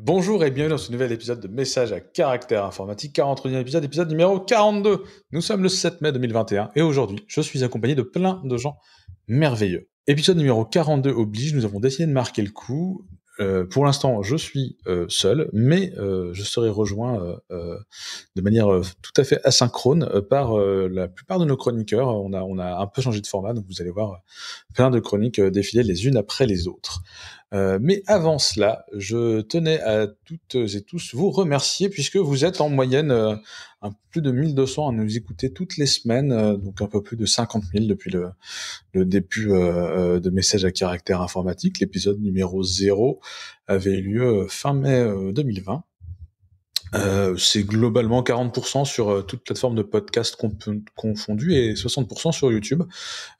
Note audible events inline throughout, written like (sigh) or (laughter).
Bonjour et bienvenue dans ce nouvel épisode de Messages à caractère informatique, 41e épisode, épisode numéro 42. Nous sommes le 7 mai 2021 et aujourd'hui, je suis accompagné de plein de gens merveilleux. Épisode numéro 42 oblige, nous avons décidé de marquer le coup. Euh, pour l'instant, je suis euh, seul, mais euh, je serai rejoint de manière tout à fait asynchrone par la plupart de nos chroniqueurs. On a, on a un peu changé de format, donc vous allez voir plein de chroniques défiler les unes après les autres. Euh, mais avant cela, je tenais à toutes et tous vous remercier puisque vous êtes en moyenne euh, un peu plus de 1200 à nous écouter toutes les semaines, euh, donc un peu plus de 50 000 depuis le, le début de Messages à caractère informatique. L'épisode numéro 0 avait lieu fin mai 2020. Euh, c'est globalement 40% sur euh, toute plateforme de podcast confondue et 60% sur YouTube.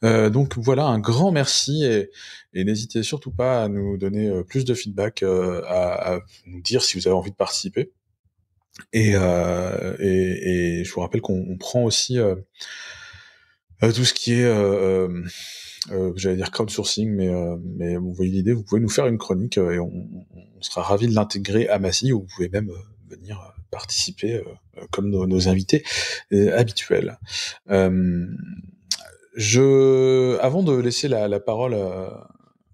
Euh, donc voilà, un grand merci et, n'hésitez surtout pas à nous donner plus de feedback, à, nous dire si vous avez envie de participer. Et, et, je vous rappelle qu'on prend aussi tout ce qui est... j'allais dire crowdsourcing, mais, mais vous voyez l'idée, vous pouvez nous faire une chronique et on, on, sera ravi de l'intégrer à Massy, ou vous pouvez même venir euh, participer euh, euh, comme nos, invités habituels. je, avant de laisser la, parole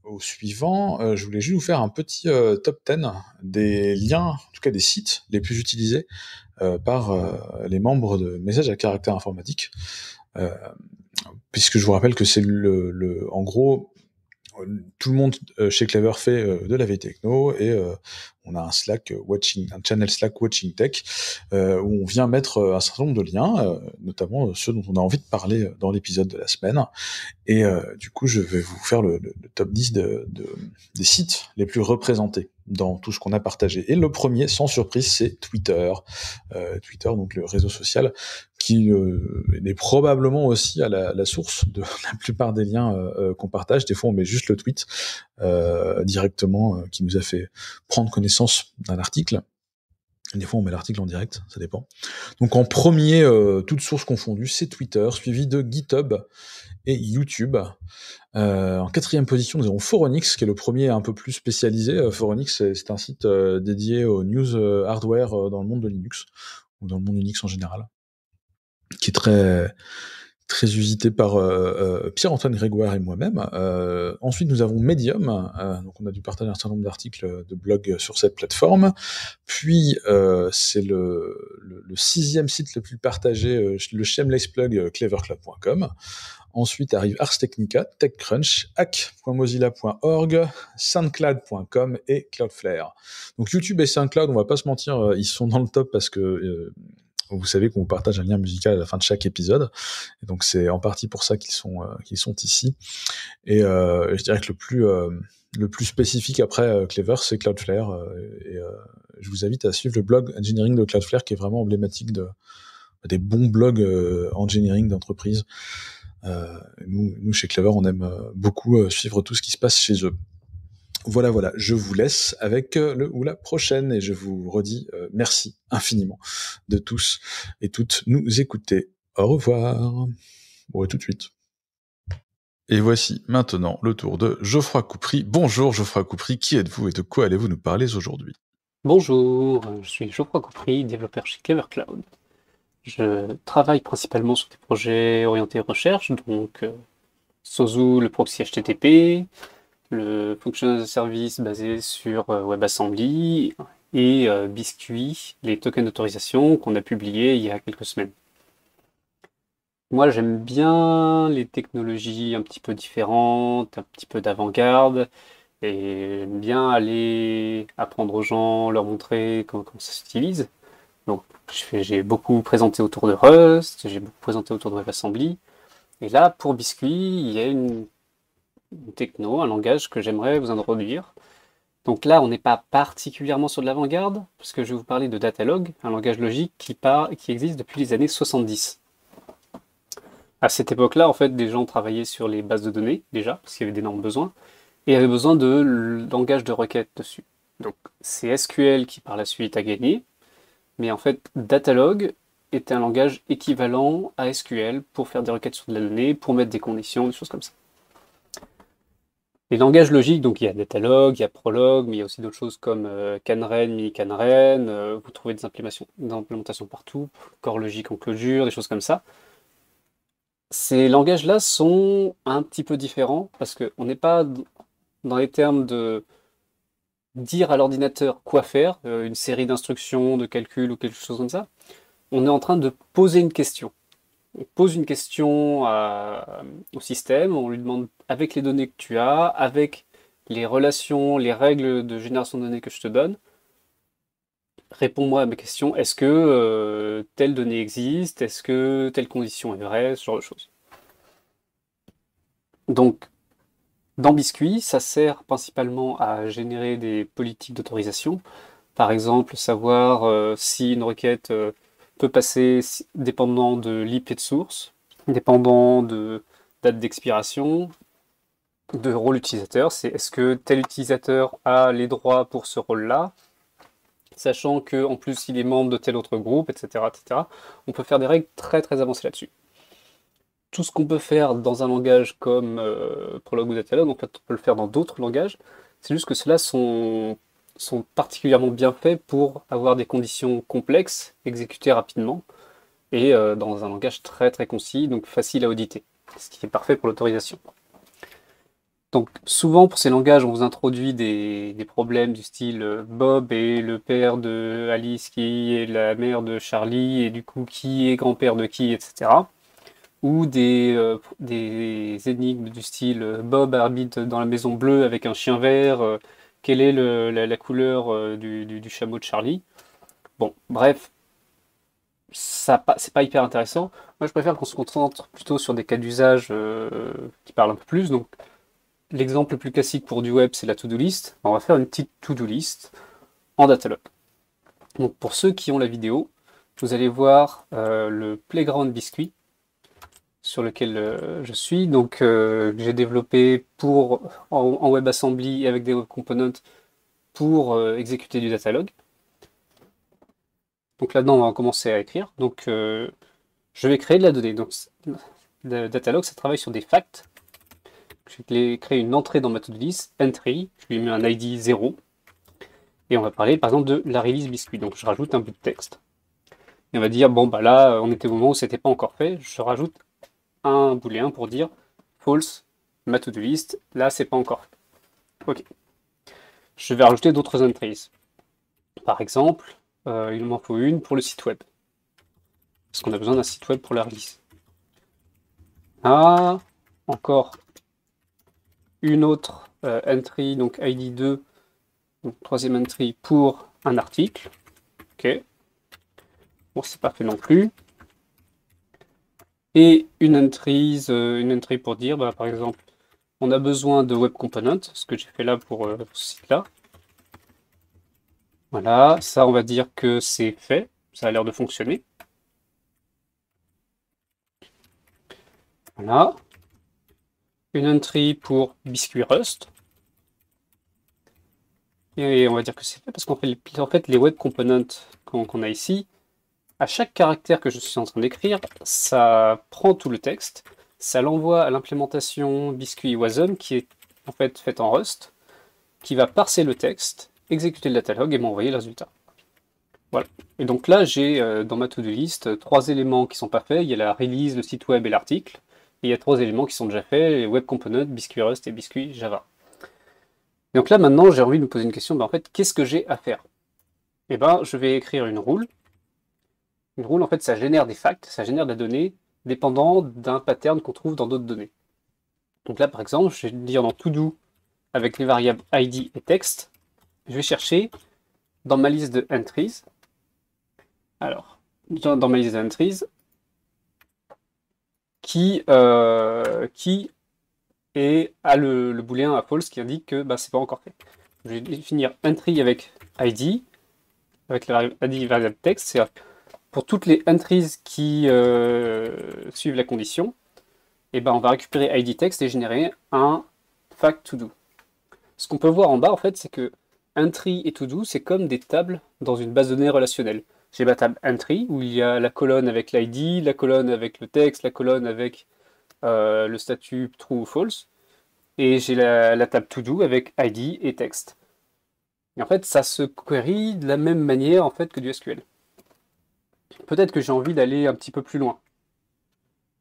au suivant, je voulais juste vous faire un petit top 10 des liens, en tout cas des sites les plus utilisés par les membres de messages à caractère informatique. puisque je vous rappelle que c'est en gros euh, tout le monde euh, chez Clever fait euh, de la vie techno et on a un Slack watching, un channel Slack watching tech où on vient mettre un certain nombre de liens, notamment ceux dont on a envie de parler dans l'épisode de la semaine. Et du coup, je vais vous faire le, top 10 de, des sites les plus représentés dans tout ce qu'on a partagé. Et le premier, sans surprise, c'est Twitter. Twitter, donc le réseau social qui euh, est probablement aussi à la, source de (laughs) la plupart des liens euh, euh, qu'on partage. Des fois, on met juste le tweet directement qui nous a fait prendre connaissance d'un article. Des fois, on met l'article en direct, ça dépend. Donc, en premier, toute source confondues, c'est Twitter, suivi de GitHub et YouTube. en quatrième position, nous avons Foronix, qui est le premier un peu plus spécialisé. Foronix, c'est un site dédié aux news hardware dans le monde de Linux, ou dans le monde Unix en général qui est très très usité par euh, euh, Pierre-Antoine Grégoire et moi-même. Euh, ensuite, nous avons Medium, donc on a dû partager un certain nombre d'articles de blog sur cette plateforme. Puis, c'est le, le, sixième site le plus partagé, le shameless plug cleverclub.com. Ensuite arrive Ars Technica, TechCrunch, hack.mozilla.org, soundcloud.com et Cloudflare. Donc YouTube et SoundCloud, on va pas se mentir, ils sont dans le top parce que vous savez qu'on vous partage un lien musical à la fin de chaque épisode. donc c'est en partie pour ça qu'ils sont, euh, qu'ils sont ici. Euh, et je dirais que le plus euh, le plus spécifique après Clever, c'est Cloudflare. et je vous invite à suivre le blog engineering de Cloudflare, qui est vraiment emblématique de, des bons blogs engineering d'entreprise. nous, nous, chez Clever, on aime beaucoup suivre tout ce qui se passe chez eux. Voilà, voilà, je vous laisse avec euh, le ou la prochaine et je vous redis euh, merci infiniment de tous et toutes nous écouter. Au revoir. Bon, à tout de suite. Et voici maintenant le tour de Geoffroy Coupry. Bonjour Geoffroy Coupry, qui êtes-vous et de quoi allez-vous nous parler aujourd'hui Bonjour, je suis Geoffroy Coupry, développeur chez Cloud. Je travaille principalement sur des projets orientés recherche, donc euh, Sozu, le proxy HTTP, le fonctionnal de service basé sur euh, WebAssembly et euh, Biscuit, les tokens d'autorisation qu'on a publiés il y a quelques semaines. Moi, j'aime bien les technologies un petit peu différentes, un petit peu d'avant-garde, et j'aime bien aller apprendre aux gens, leur montrer comment, comment ça s'utilise. Donc, j'ai beaucoup présenté autour de Rust, j'ai beaucoup présenté autour de WebAssembly. Et là, pour Biscuit, il y a une techno, un langage que j'aimerais vous introduire. Donc là, on n'est pas particulièrement sur de l'avant-garde, puisque je vais vous parler de Datalog, un langage logique qui, part, qui existe depuis les années 70. À cette époque-là, en fait, des gens travaillaient sur les bases de données, déjà, parce qu'il y avait d'énormes besoins, et avaient besoin de langage de requête dessus. Donc c'est SQL qui par la suite a gagné, mais en fait, Datalog était un langage équivalent à SQL pour faire des requêtes sur de la donnée, pour mettre des conditions, des choses comme ça. Les langages logiques, donc il y a Datalog, il y a Prolog, mais il y a aussi d'autres choses comme euh, Canren, MiniCanRen, euh, vous trouvez des implémentations, partout, Core logique en closure, des choses comme ça. Ces langages-là sont un petit peu différents parce qu'on n'est pas dans les termes de dire à l'ordinateur quoi faire, euh, une série d'instructions, de calculs ou quelque chose comme ça. On est en train de poser une question on pose une question au système, on lui demande avec les données que tu as, avec les relations, les règles de génération de données que je te donne, réponds-moi à ma question, est-ce que euh, telle donnée existe, est-ce que telle condition est vraie, ce genre de choses. Donc, dans Biscuit, ça sert principalement à générer des politiques d'autorisation, par exemple savoir euh, si une requête... Euh, peut passer dépendant de l'IP de source, dépendant de date d'expiration, de rôle utilisateur. C'est est-ce que tel utilisateur a les droits pour ce rôle-là, sachant que en plus il est membre de tel autre groupe, etc., etc. On peut faire des règles très très avancées là-dessus. Tout ce qu'on peut faire dans un langage comme Prolog euh, Prologue ou DataLog, on peut le faire dans d'autres langages. C'est juste que cela là sont sont particulièrement bien faits pour avoir des conditions complexes, exécutées rapidement et euh, dans un langage très très concis, donc facile à auditer, ce qui est parfait pour l'autorisation. Donc souvent pour ces langages, on vous introduit des, problèmes du style euh, Bob est le père de Alice qui est la mère de Charlie et du coup qui est grand-père de qui, etc. Ou euh, des, énigmes du style Bob habite dans la maison bleue avec un chien vert quelle est la, couleur euh, du, chameau de Charlie. Bon, bref, ça c'est pas hyper intéressant. Moi, je préfère qu'on se concentre plutôt sur des cas d'usage euh, qui parlent un peu plus. Donc, l'exemple le plus classique pour du web, c'est la to-do list. On va faire une petite to-do list en Datalog. Donc, pour ceux qui ont la vidéo, vous allez voir euh, le Playground Biscuit sur lequel euh, je suis, donc euh, j'ai développé pour en, WebAssembly et avec des web components pour euh, exécuter du datalog. Donc là-dedans, on va commencer à écrire. Donc je vais créer de la donnée. Donc le Datalogue, ça travaille sur des facts. Je vais créer une entrée dans ma to list, entry, je lui mets un ID 0. Et on va parler par exemple de la release biscuit. Donc je rajoute un bout de texte. Et on va dire, bon bah là, on était au moment où ce n'était pas encore fait, je rajoute un booléen pour dire false method to list. Là, c'est pas encore. Ok. Je vais rajouter d'autres entries. Par exemple, euh, il m'en faut une pour le site web. Parce qu'on a besoin d'un site web pour la release. Ah, encore une autre euh, entry, donc ID2, donc troisième entry pour un article. Ok. Bon, c'est pas fait non plus et une entry, euh, une entry pour dire, bah, par exemple, on a besoin de web component, ce que j'ai fait là euh, pour, ce site-là. Voilà, ça on va dire que c'est fait, ça a l'air de fonctionner. Voilà, une entry pour biscuit rust. Et on va dire que c'est fait parce qu'en fait, en fait, les web components qu'on a ici, à chaque caractère que je suis en train d'écrire, ça prend tout le texte, ça l'envoie à l'implémentation biscuit wasm qui est en fait faite en Rust, qui va parser le texte, exécuter le catalogue et m'envoyer le résultat. Voilà. Et donc là, j'ai euh, dans ma to-do list euh, trois éléments qui sont pas faits. Il y a la release, le site web et l'article. Et il y a trois éléments qui sont déjà faits, les web components, biscuit Rust et biscuit Java. donc là, maintenant, j'ai envie de me poser une question. Ben, en fait, qu'est-ce que j'ai à faire Eh bien, je vais écrire une roule une rule, en fait, ça génère des facts, ça génère des données dépendant d'un pattern qu'on trouve dans d'autres données. Donc là, par exemple, je vais dire dans todo avec les variables id et text, je vais chercher dans ma liste de entries. Alors, dans ma liste de qui, euh, qui est, a le, booléen à false qui indique que bah, n'est pas encore fait. Je vais définir entry avec id, avec la variable id texte, c'est pour toutes les entries qui euh, suivent la condition, eh ben, on va récupérer ID text et générer un fact to do. Ce qu'on peut voir en bas, en fait, c'est que entry et to do, c'est comme des tables dans une base de données relationnelle. J'ai ma table entry où il y a la colonne avec l'ID, la colonne avec le texte, la colonne avec euh, le statut true ou false. Et j'ai la, table to do avec ID et texte. Et en fait, ça se query de la même manière en fait que du SQL peut-être que j'ai envie d'aller un petit peu plus loin.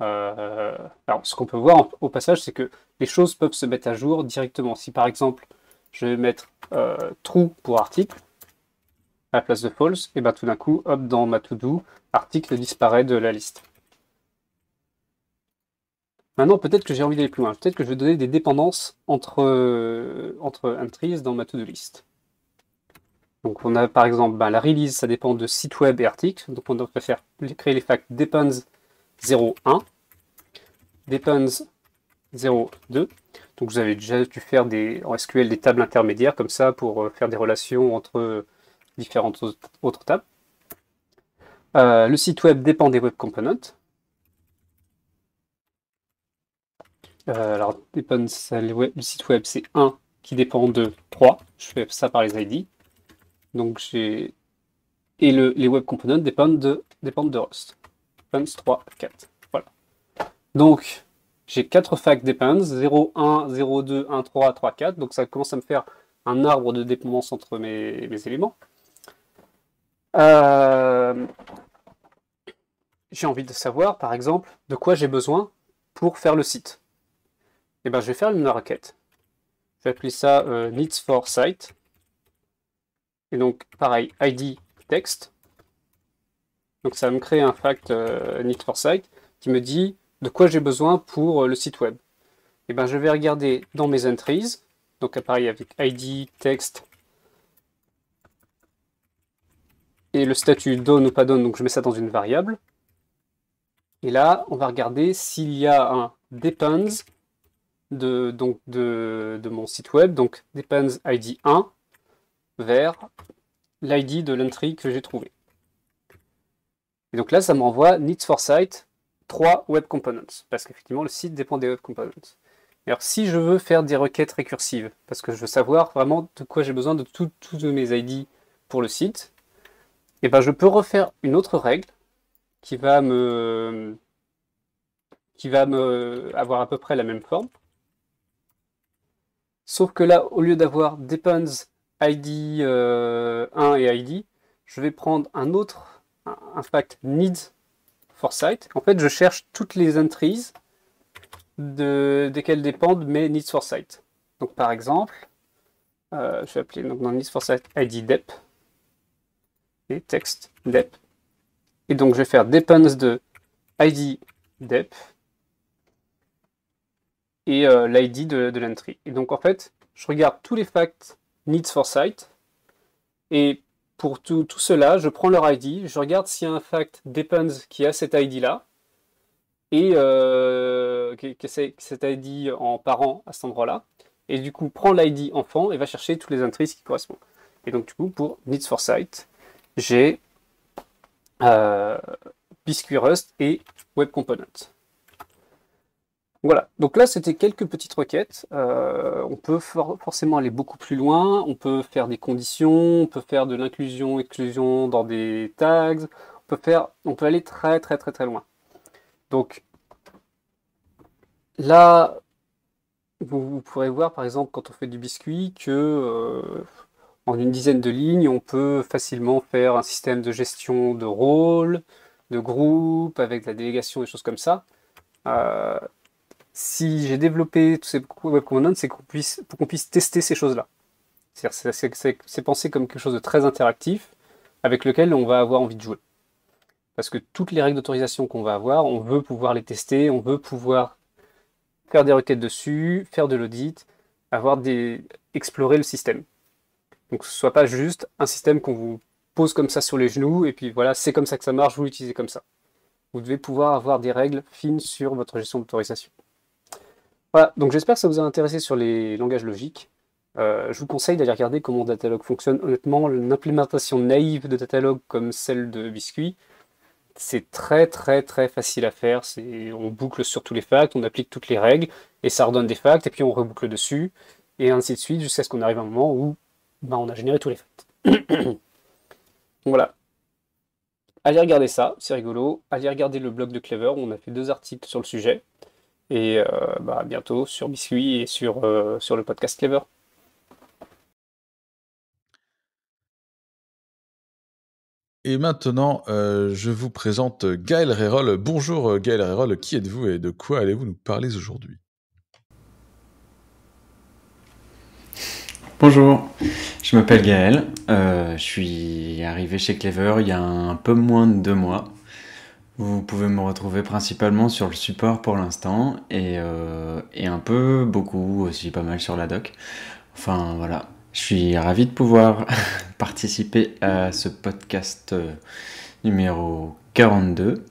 Euh, alors, ce qu'on peut voir au passage, c'est que les choses peuvent se mettre à jour directement. Si par exemple, je vais mettre euh, true pour article à la place de false, et bien tout d'un coup, hop, dans ma to-do, article disparaît de la liste. Maintenant, peut-être que j'ai envie d'aller plus loin. Peut-être que je vais donner des dépendances entre, euh, entre entries dans ma to-do list. Donc on a par exemple bah, la release, ça dépend de site web et article. Donc on doit faire créer les facts depends 01, depends 02. Donc vous avez déjà dû faire des, en SQL des tables intermédiaires comme ça pour euh, faire des relations entre euh, différentes autres tables. Euh, le site web dépend des web components. alors dépend, le, site web c'est 1 qui dépend de 3. Je fais ça par les ID. Donc j'ai. Et les web components dépendent de, dépendent de Rust. Depends 3, 4. Donc j'ai 4 facs depends 0, 1, 0, 2, 1, 3, 3, 4. Donc ça commence à me faire un arbre de dépendance entre mes, éléments. Euh, j'ai envie de savoir, par exemple, de quoi j'ai besoin pour faire le site. Et eh ben, je vais faire une requête. Je vais appeler ça euh, needs for site. Et donc, pareil, ID texte. Donc ça va me créer un fact euh, Need for Site qui me dit de quoi j'ai besoin pour euh, le site web. Et eh bien, je vais regarder dans mes entries, donc pareil avec ID, texte, et le statut donne ou pas donne, donc je mets ça dans une variable. Et là, on va regarder s'il y a un depends de, donc de, de mon site web, donc depends ID 1, vers l'ID de l'entry que j'ai trouvé. Et donc là, ça m'envoie needs for site 3 web components, parce qu'effectivement, le site dépend des web components. Alors, si je veux faire des requêtes récursives, parce que je veux savoir vraiment de quoi j'ai besoin de tous mes IDs pour le site, et eh ben je peux refaire une autre règle qui va me qui va me avoir à peu près la même forme. Sauf que là, au lieu d'avoir depends ID 1 euh, et ID, je vais prendre un autre, un fact need for site. En fait, je cherche toutes les entries de, desquelles dépendent mes needs for site. Donc par exemple, euh, je vais appeler donc, dans needs for site ID dep et texte dep. Et donc je vais faire depends de ID dep et euh, l'ID de, de l'entry. Et donc en fait, je regarde tous les facts Needs for Sight. Et pour tout, tout, cela, je prends leur ID, je regarde s'il y a un fact depends qui a cet ID-là, et euh, que, cet ID en parent à cet endroit-là. Et du coup, prend l'ID enfant et va chercher toutes les entries qui correspondent. Et donc, du coup, pour Needs for Sight, j'ai euh, et Web Component. Voilà, donc là c'était quelques petites requêtes. Euh, on peut forcément aller beaucoup plus loin, on peut faire des conditions, on peut faire de l'inclusion, exclusion dans des tags, on peut, faire, on peut aller très très très très loin. Donc là, vous, pourrez voir par exemple quand on fait du biscuit que euh, en une dizaine de lignes, on peut facilement faire un système de gestion de rôle, de groupe, avec de la délégation, des choses comme ça. Euh, si j'ai développé tous ces web c'est qu'on puisse, pour qu'on puisse tester ces choses-là. C'est pensé comme quelque chose de très interactif avec lequel on va avoir envie de jouer. Parce que toutes les règles d'autorisation qu'on va avoir, on veut pouvoir les tester, on veut pouvoir faire des requêtes dessus, faire de l'audit, avoir des... explorer le système. Donc ce soit pas juste un système qu'on vous pose comme ça sur les genoux et puis voilà, c'est comme ça que ça marche, vous l'utilisez comme ça. Vous devez pouvoir avoir des règles fines sur votre gestion d'autorisation. Voilà, donc j'espère que ça vous a intéressé sur les langages logiques. Euh, je vous conseille d'aller regarder comment Datalog fonctionne. Honnêtement, l'implémentation naïve de Datalog comme celle de Biscuit, c'est très très très facile à faire. On boucle sur tous les facts, on applique toutes les règles, et ça redonne des facts, et puis on reboucle dessus, et ainsi de suite, jusqu'à ce qu'on arrive à un moment où bah, on a généré tous les facts. (coughs) voilà. Allez regarder ça, c'est rigolo. Allez regarder le blog de Clever, où on a fait deux articles sur le sujet. Et euh, bah, à bientôt sur Biscuit et sur, euh, sur le podcast Clever. Et maintenant, euh, je vous présente Gaël Rérol. Bonjour Gaël Rérol, qui êtes-vous et de quoi allez-vous nous parler aujourd'hui Bonjour, je m'appelle Gaël. je suis arrivé chez Clever il y a un peu moins de deux mois. Vous pouvez me retrouver principalement sur le support pour l'instant euh, et, un peu, beaucoup aussi, pas mal sur la doc. Enfin voilà, je suis ravi de pouvoir (laughs) participer à ce podcast euh, numéro 42.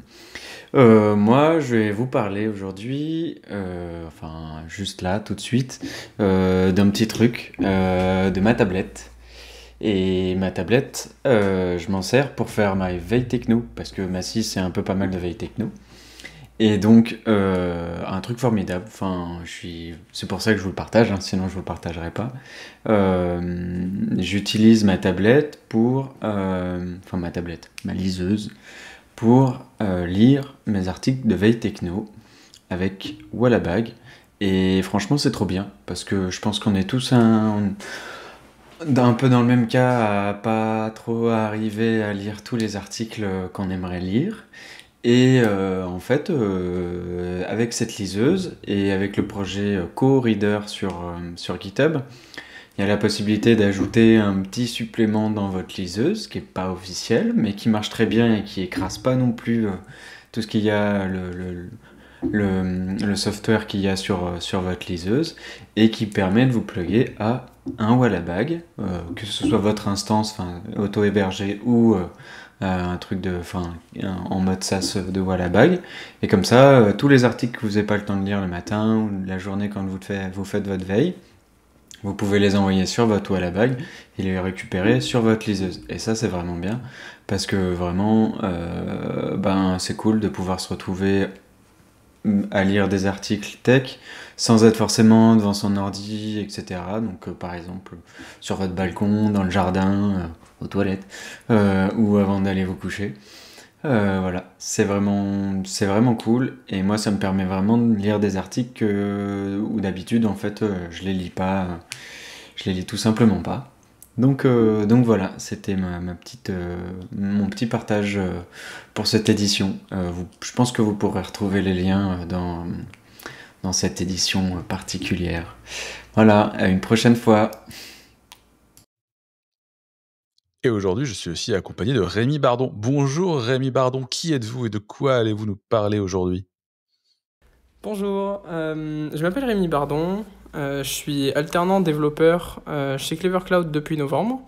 Euh, moi, je vais vous parler aujourd'hui, enfin juste là, tout de suite, d'un petit truc, de ma tablette. Et ma tablette, euh, je m'en sers pour faire ma veille techno, parce que ma scie, c'est un peu pas mal de veille techno. Et donc, euh, un truc formidable, enfin, c'est pour ça que je vous le partage, hein, sinon je ne vous le partagerai pas. Euh, j'utilise ma tablette pour... Enfin, ma tablette, ma liseuse, pour lire mes articles de veille techno avec Wallabag. Et franchement, c'est trop bien, parce que je pense qu'on est tous un un peu dans le même cas, à pas trop arriver à lire tous les articles qu'on aimerait lire. Et euh, en fait, euh, avec cette liseuse et avec le projet euh, Co-Reader sur, GitHub, il y a la possibilité d'ajouter un petit supplément dans votre liseuse, qui n'est pas officiel, mais qui marche très bien et qui écrase pas non plus tout ce qu'il y a, le, software qu'il y a sur, sur votre liseuse, et qui permet de vous plugger à un Wallabag, euh, que ce soit votre instance auto-hébergée ou euh, euh, un truc de, fin, en mode sas de Wallabag. Et comme ça, tous les articles que vous n'avez pas le temps de lire le matin ou la journée quand vous, faites, vous faites votre veille, vous pouvez les envoyer sur votre Wallabag et les récupérer sur votre liseuse. Et ça, c'est vraiment bien parce que vraiment, ben, c'est cool de pouvoir se retrouver mm, à lire des articles tech sans être forcément devant son ordi, etc. Donc euh, par exemple sur votre balcon, dans le jardin, euh, aux toilettes, euh, ou avant d'aller vous coucher. voilà, c'est vraiment, c'est vraiment cool et moi ça me permet vraiment de lire des articles où d'habitude en fait je les lis pas, je les lis tout simplement pas. Donc, donc, voilà, c'était ma, petite, mon petit partage pour cette édition. je pense que vous pourrez retrouver les liens dans, dans cette édition particulière. Voilà, à une prochaine fois. Et aujourd'hui, je suis aussi accompagné de Rémi Bardon. Bonjour Rémi Bardon, qui êtes-vous et de quoi allez-vous nous parler aujourd'hui Bonjour, euh, je m'appelle Rémi Bardon, euh, je suis alternant développeur euh, chez Clever Cloud depuis novembre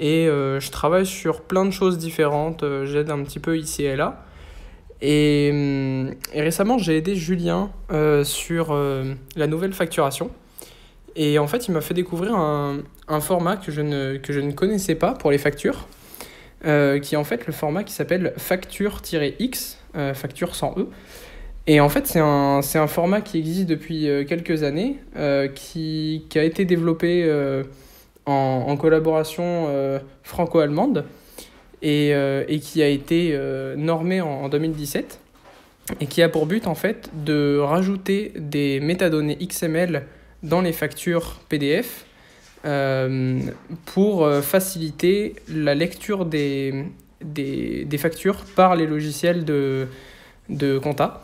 et je travaille sur plein de choses différentes, j'aide un petit peu ici et là. Hum, et, récemment, j'ai aidé Julien euh, sur euh, la nouvelle facturation. Et en fait, il m'a fait découvrir un, format que je, ne, connaissais pas pour les factures, euh, qui est en fait le format qui s'appelle facture-x, facture sans E. Et en fait, c'est un, format qui existe depuis quelques années, qui, a été développé en, en, collaboration franco-allemande et, euh, et qui a été euh, normé en, 2017 et qui a pour but en fait de rajouter des métadonnées XML dans les factures PDF euh, pour faciliter la lecture des, des, des, factures par les logiciels de, de compta.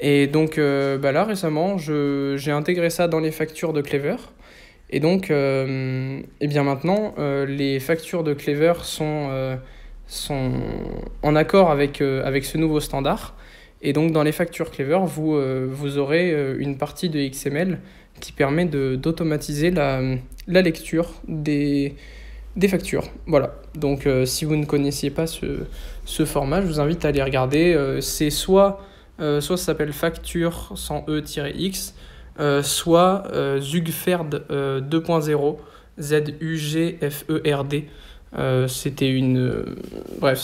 Et donc bah là récemment, j'ai intégré ça dans les factures de Clever. Et donc, et eh bien maintenant, les factures de Clever sont sont en accord euh, avec, ce nouveau standard. Et donc dans les factures Clever, vous, euh, aurez euh, une partie de XML qui permet d'automatiser la, lecture des, factures. Voilà. Donc si vous ne connaissiez pas ce, format, je vous invite à aller regarder. c'est soit, soit ça s'appelle facture sans e-x, soit Zugferd 2.0, Z-U-G-F-E-R-D. Euh, c'était une. Euh, bref,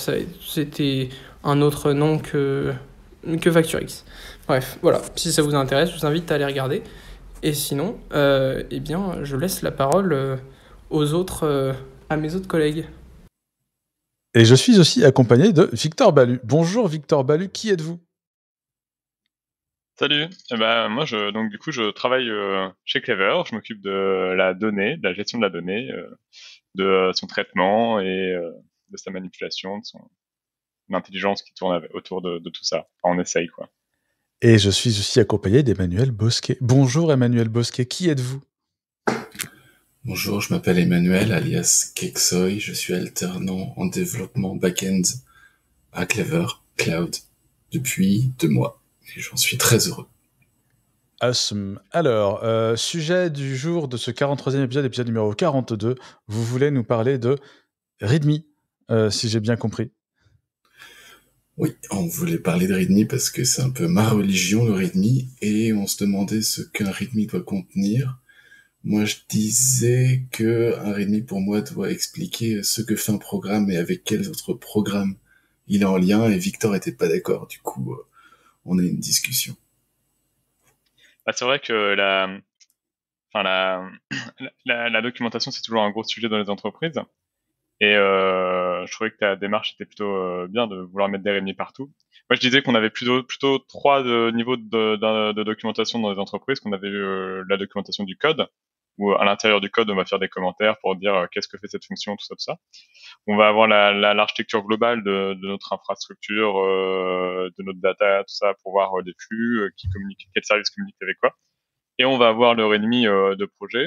c'était un autre nom que, que Bref, voilà. Si ça vous intéresse, je vous invite à aller regarder. Et sinon, euh, eh bien, je laisse la parole aux autres, à mes autres collègues. Et je suis aussi accompagné de Victor Balu. Bonjour Victor Balu, qui êtes-vous Salut. Eh ben, moi, je, donc du coup, je travaille chez Clever. Je m'occupe de la donnée, de la gestion de la donnée de son traitement et euh, de sa manipulation, de son intelligence qui tourne autour de, tout ça. on essaye, quoi. Et je suis aussi accompagné d'Emmanuel Bosquet. Bonjour Emmanuel Bosquet, qui êtes-vous Bonjour, je m'appelle Emmanuel, alias Keksoy. Je suis alternant en développement back-end à Clever Cloud depuis deux mois. Et j'en suis très heureux. Alors, euh, sujet du jour de ce 43e épisode, épisode numéro 42, vous voulez nous parler de Readme, euh, si j'ai bien compris. Oui, on voulait parler de Readme parce que c'est un peu ma religion, le Readme, et on se demandait ce qu'un Readme doit contenir. Moi, je disais que un Readme, pour moi, doit expliquer ce que fait un programme et avec quels autres programmes il est en lien, et Victor était pas d'accord. Du coup, euh, on a une discussion. Bah, c'est vrai que (clears throat) la, documentation, c'est toujours un gros sujet dans les entreprises. Et euh, je trouvais que ta démarche était plutôt euh, bien de vouloir mettre des réunis partout. Moi, je disais qu'on avait plutôt, trois euh, niveaux de, documentation dans les entreprises, qu'on avait la documentation du code, où euh, à l'intérieur du code, on va faire des commentaires pour dire euh, qu'est-ce que fait cette fonction, tout ça, tout ça. On va avoir l'architecture la, l'architecture globale de, de, notre infrastructure, euh, de notre data, tout ça, pour voir euh, les flux, qui communique, quel service communique avec quoi. Et on va avoir le README de projet.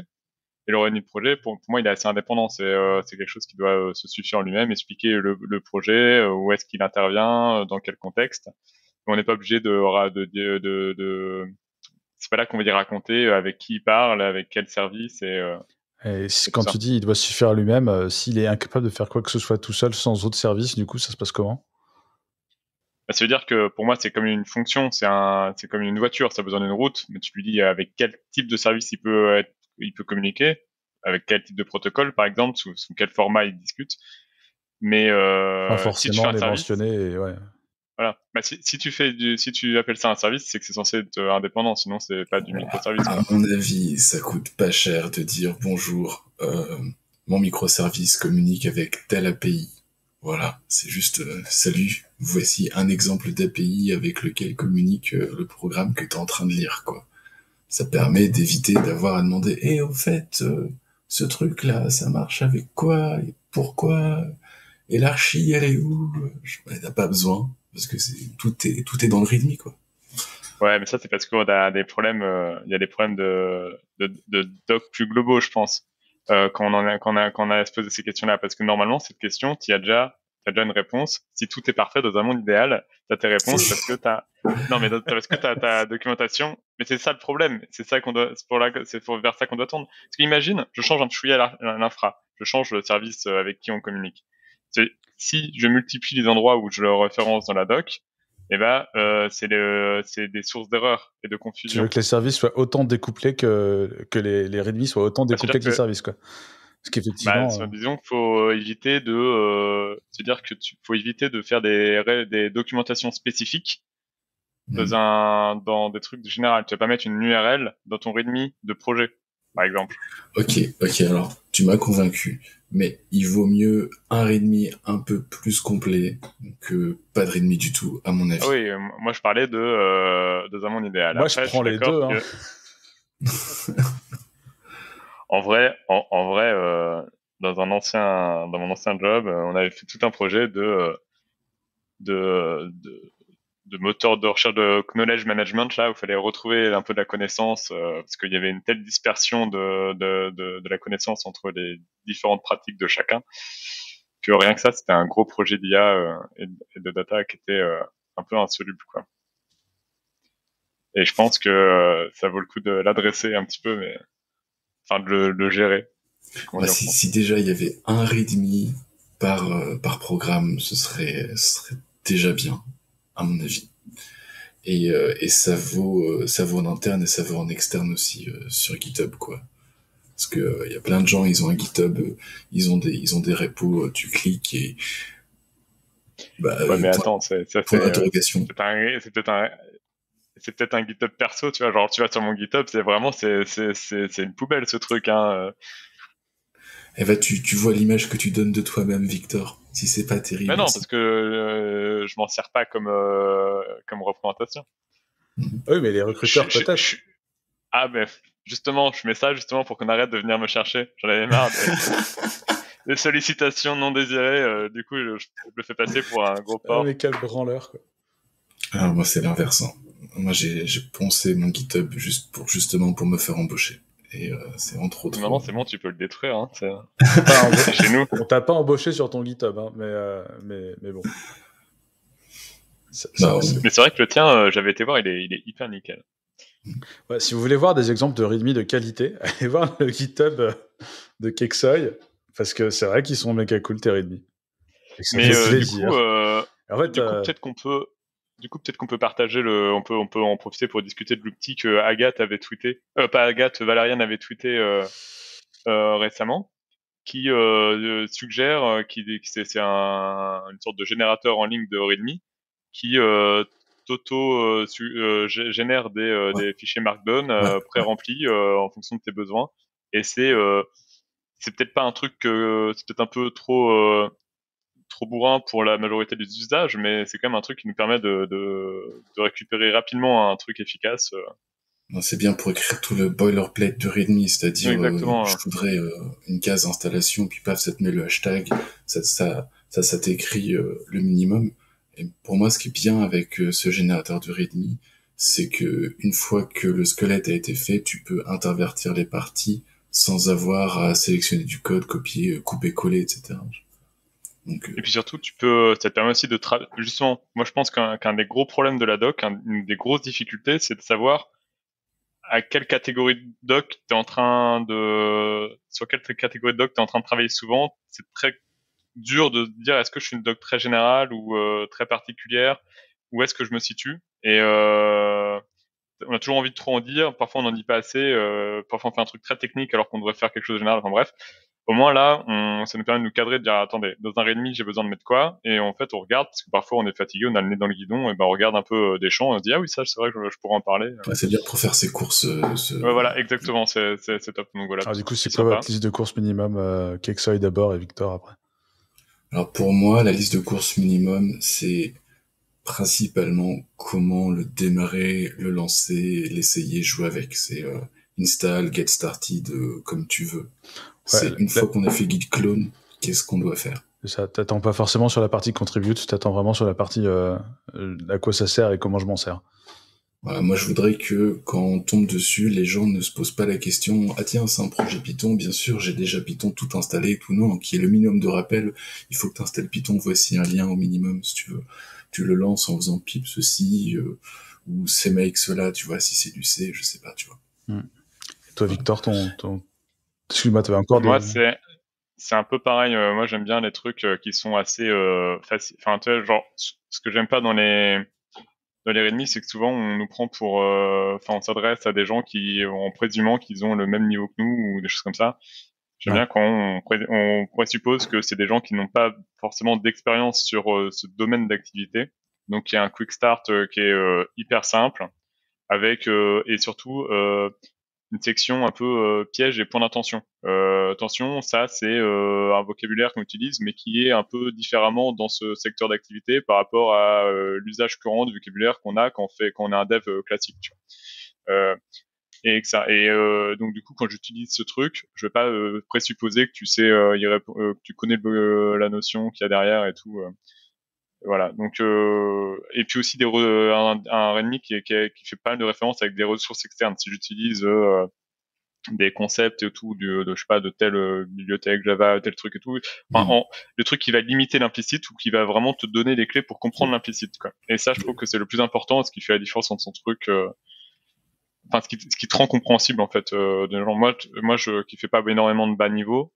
Et le README de projet, pour, pour, moi, il est assez indépendant. C'est quelque chose qui doit se suffire en lui-même, expliquer le, le projet, où est-ce qu'il intervient, dans quel contexte on n'est pas obligé de, de, de, de, c'est pas là qu'on va dire raconter euh, avec qui il parle, avec quel service et. Euh, quand tu dis il doit suffire lui-même, euh, s'il est incapable de faire quoi que ce soit tout seul sans autre service, du coup ça se passe comment bah, ça veut dire que pour moi, c'est comme une fonction, c'est un, c'est comme une voiture, ça a besoin d'une route, mais tu lui dis avec quel type de service il peut il peut communiquer, avec quel type de protocole, par exemple, sous, quel format il discute. Mais forcément, si ouais. Voilà. Bah, si, tu fais si tu appelles ça un service, c'est que c'est censé être euh, indépendant, sinon c'est pas du microservice. À hein. mon avis, ça coûte pas cher de dire bonjour, euh, mon microservice communique avec telle API. Voilà, c'est juste euh, salut, voici un exemple d'API avec lequel communique le programme que tu es en train de lire, quoi. Ça permet d'éviter d'avoir à demander et eh, au fait, ce truc-là, ça marche avec quoi et pourquoi Et l'archi, elle est où Je n'en pas besoin parce que tout est tout est dans le rythme quoi. Ouais, mais ça c'est parce qu'on a des problèmes, euh, il y a des problèmes de, de, doc plus globaux, je pense, euh, quand on a quand on a ces questions-là, parce que normalement cette question, tu as déjà as déjà une réponse. Si tout est parfait dans un monde idéal, tu as tes réponses parce que tu non mais as, que t'as ta documentation. Mais c'est ça le problème, c'est ça qu'on doit, pour là, c'est vers ça qu'on doit tendre. Parce qu'imagine, je change un à l'infra, je change le service avec qui on communique si je multiplie les endroits où je le référence dans la doc, eh ben, euh, c'est des sources d'erreurs et de confusion. Tu veux que les services soient autant découplés que, que les, les readme soient autant découplés que, les services, quoi. Parce qu'effectivement. Bah, euh, Disons qu'il faut éviter de, euh, dire que tu, faut éviter de faire des, des documentations spécifiques dans, hmm. un, dans des trucs de général. Tu vas pas mettre une URL dans ton readme de projet par exemple. Ok, ok, alors tu m'as convaincu, mais il vaut mieux un readme un peu plus complet que pas de readme du tout, à mon avis. Ah oui, euh, moi je parlais de, euh, mon idéal. Moi je prends les deux. Hein. (laughs) en vrai, en, vrai euh, dans, un ancien, dans mon ancien job, euh, on avait fait tout un projet de, de, de de moteur de recherche de knowledge management là où il fallait retrouver un peu de la connaissance euh, parce qu'il y avait une telle dispersion de, de, de, de, la connaissance entre les différentes pratiques de chacun que rien que ça c'était un gros projet d'IA euh, et, de data qui était euh, un peu insoluble quoi et je pense que ça vaut le coup de l'adresser un petit peu mais enfin de le, gérer bah, si, déjà il y avait un readme par par programme ce serait ce serait déjà bien à mon avis. Et, euh, et ça vaut euh, ça vaut en interne et ça vaut en externe aussi euh, sur GitHub quoi. Parce que il y a plein de gens, ils ont un GitHub, ils ont des ils ont des repos, tu cliques et bah, mais attends, c'est C'est peut-être un, c'est peut-être un GitHub perso, tu vois. Genre, tu vas sur mon GitHub, c'est vraiment, c'est, c'est, c'est, une poubelle ce truc. Hein eh ben, tu, tu vois l'image que tu donnes de toi-même, Victor. Si c'est pas terrible. Mais non, parce que euh, je m'en sers pas comme, euh, comme représentation. Mhm. Oui, mais les recruteurs peut-être. Ah, mais justement, je mets ça justement pour qu'on arrête de venir me chercher. J'en avais marre. les (laughs) sollicitations non désirées, euh, du coup, je, le fais passer pour un gros porc. Ah, mais quel branleur, quoi. Alors ah, moi, c'est l'inverse. Hein. Moi, j'ai poncé mon GitHub juste pour, justement pour me faire embaucher. Et euh, c'est entre autres. Normalement, hein. c'est bon, tu peux le détruire. Hein, chez nous. On t'a pas embauché sur ton GitHub, hein, mais, euh, mais, mais bon. Bah, mais c'est vrai que le tien, euh, j'avais été voir, il est, il est hyper nickel. si vous voulez voir des exemples de readme de qualité, (laughs) allez voir le GitHub de Keksoy, parce que c'est vrai qu'ils sont méga cool tes readme. Mais en fait, du coup, peut-être qu'on peut du coup, peut-être qu'on peut partager le, on peut, on peut en profiter pour discuter de l'outil que Agathe avait tweeté, euh, pas Agathe, Valériane avait tweeté euh, euh récemment, qui euh, euh, suggère, qui, que c'est un, une sorte de générateur en ligne de README qui t'auto génère des, des, fichiers Markdown pré-remplis en fonction de tes besoins. Et c'est c'est peut-être pas un truc que c'est peut-être un peu trop trop bourrin pour la majorité des usages, mais c'est quand même un truc qui nous permet de, récupérer rapidement un truc efficace. Euh. C'est bien pour écrire tout le boilerplate de README, c'est-à-dire euh, je voudrais euh, une case installation, puis paf, ça te met le hashtag, ça, ça, t'écrit le minimum. Et pour moi, ce qui est bien avec ce générateur de README, c'est que une fois que le squelette a été fait, tu peux intervertir les parties sans avoir à sélectionner du code, copier, couper, coller, etc. Euh, Et puis surtout, tu peux, ça te permet aussi de justement. Moi, je pense qu'un, des gros problèmes de la doc, une des grosses difficultés, c'est de savoir à quelle catégorie de doc t'es en train de sur quelle catégorie de doc t'es en train de travailler souvent. C'est très dur de dire est-ce que je suis une doc très générale ou euh, très particulière, où est-ce que je me situe. Et euh, on a toujours envie de trop en dire. Parfois, on n'en dit pas assez. Euh, parfois, on fait un truc très technique alors qu'on devrait faire quelque chose de général. Enfin bref, au moins là, ça nous permet de nous cadrer, de dire attendez, dans un et demi, j'ai besoin de mettre quoi Et en fait, on regarde parce que parfois, on est fatigué, on a le nez dans le guidon, et ben on regarde un peu euh, des champs, on se dit ah oui, ça, c'est vrai que je, pourrais en parler. cest c'est C'est-à-dire pour faire ses courses. Euh, voilà, exactement, c'est top. Donc, du coup, c'est quoi votre liste de courses minimum euh, d'abord et Victor après Alors pour moi, la liste de courses minimum, c'est principalement comment le démarrer, le lancer, l'essayer, jouer avec. C'est euh, install, get started, euh, comme tu veux. c'est une fois qu'on a fait git clone, qu'est-ce qu'on doit faire ça, t'attends pas forcément sur la partie contribute, t'attends vraiment sur la partie euh, à quoi ça sert et comment je m'en sers. moi je voudrais que quand on tombe dessus, les gens ne se posent pas la question ah tiens c'est un projet Python, bien sûr j'ai déjà Python tout installé, tout non, qui est le minimum de rappel. Il faut que tu installes Python, voici un lien au minimum si tu veux tu le lances en faisant pipe ceci euh, ou ces mecs cela, tu vois, si c'est du C, je sais pas, tu vois. Hmm. toi, Victor, ton, ton... excuse-moi, encore. c'est c'est un peu pareil. Euh, moi, j'aime bien les trucs euh, qui sont assez faciles. Enfin, tu vois, genre, ce que j'aime pas dans les dans les readme, c'est que souvent on nous prend pour, enfin, on s'adresse à des gens qui, en présumant qu'ils ont le même niveau que nous ou des choses comme ça. J'aime bien quand on, présuppose que c'est des gens qui n'ont pas forcément d'expérience sur euh, ce domaine d'activité. Donc il y a un quick start euh, qui est euh, hyper simple, avec et surtout une section un peu piège et point d'attention. attention, ça c'est un vocabulaire qu'on utilise, mais qui est un peu différemment dans ce secteur d'activité par rapport à l'usage courant du vocabulaire qu'on a quand on fait quand on un dev classique et que ça. Et euh, donc du coup, quand j'utilise ce truc, je vais pas euh, présupposer que tu sais, euh, que tu connais la notion qu'il y a derrière et tout. voilà. Donc et puis aussi des un, un qui, fait pas mal de références avec des ressources externes. Si j'utilise des concepts et tout, de, je sais pas, de telle bibliothèque Java, tel truc et tout. Enfin, mm. le truc qui va limiter l'implicite ou qui va vraiment te donner des clés pour comprendre mm. l'implicite. Et ça, je trouve que c'est le plus important, ce qui fait la différence entre son truc enfin ce qui, ce qui te rend compréhensible en fait euh, de moi moi je qui fais pas énormément de bas niveau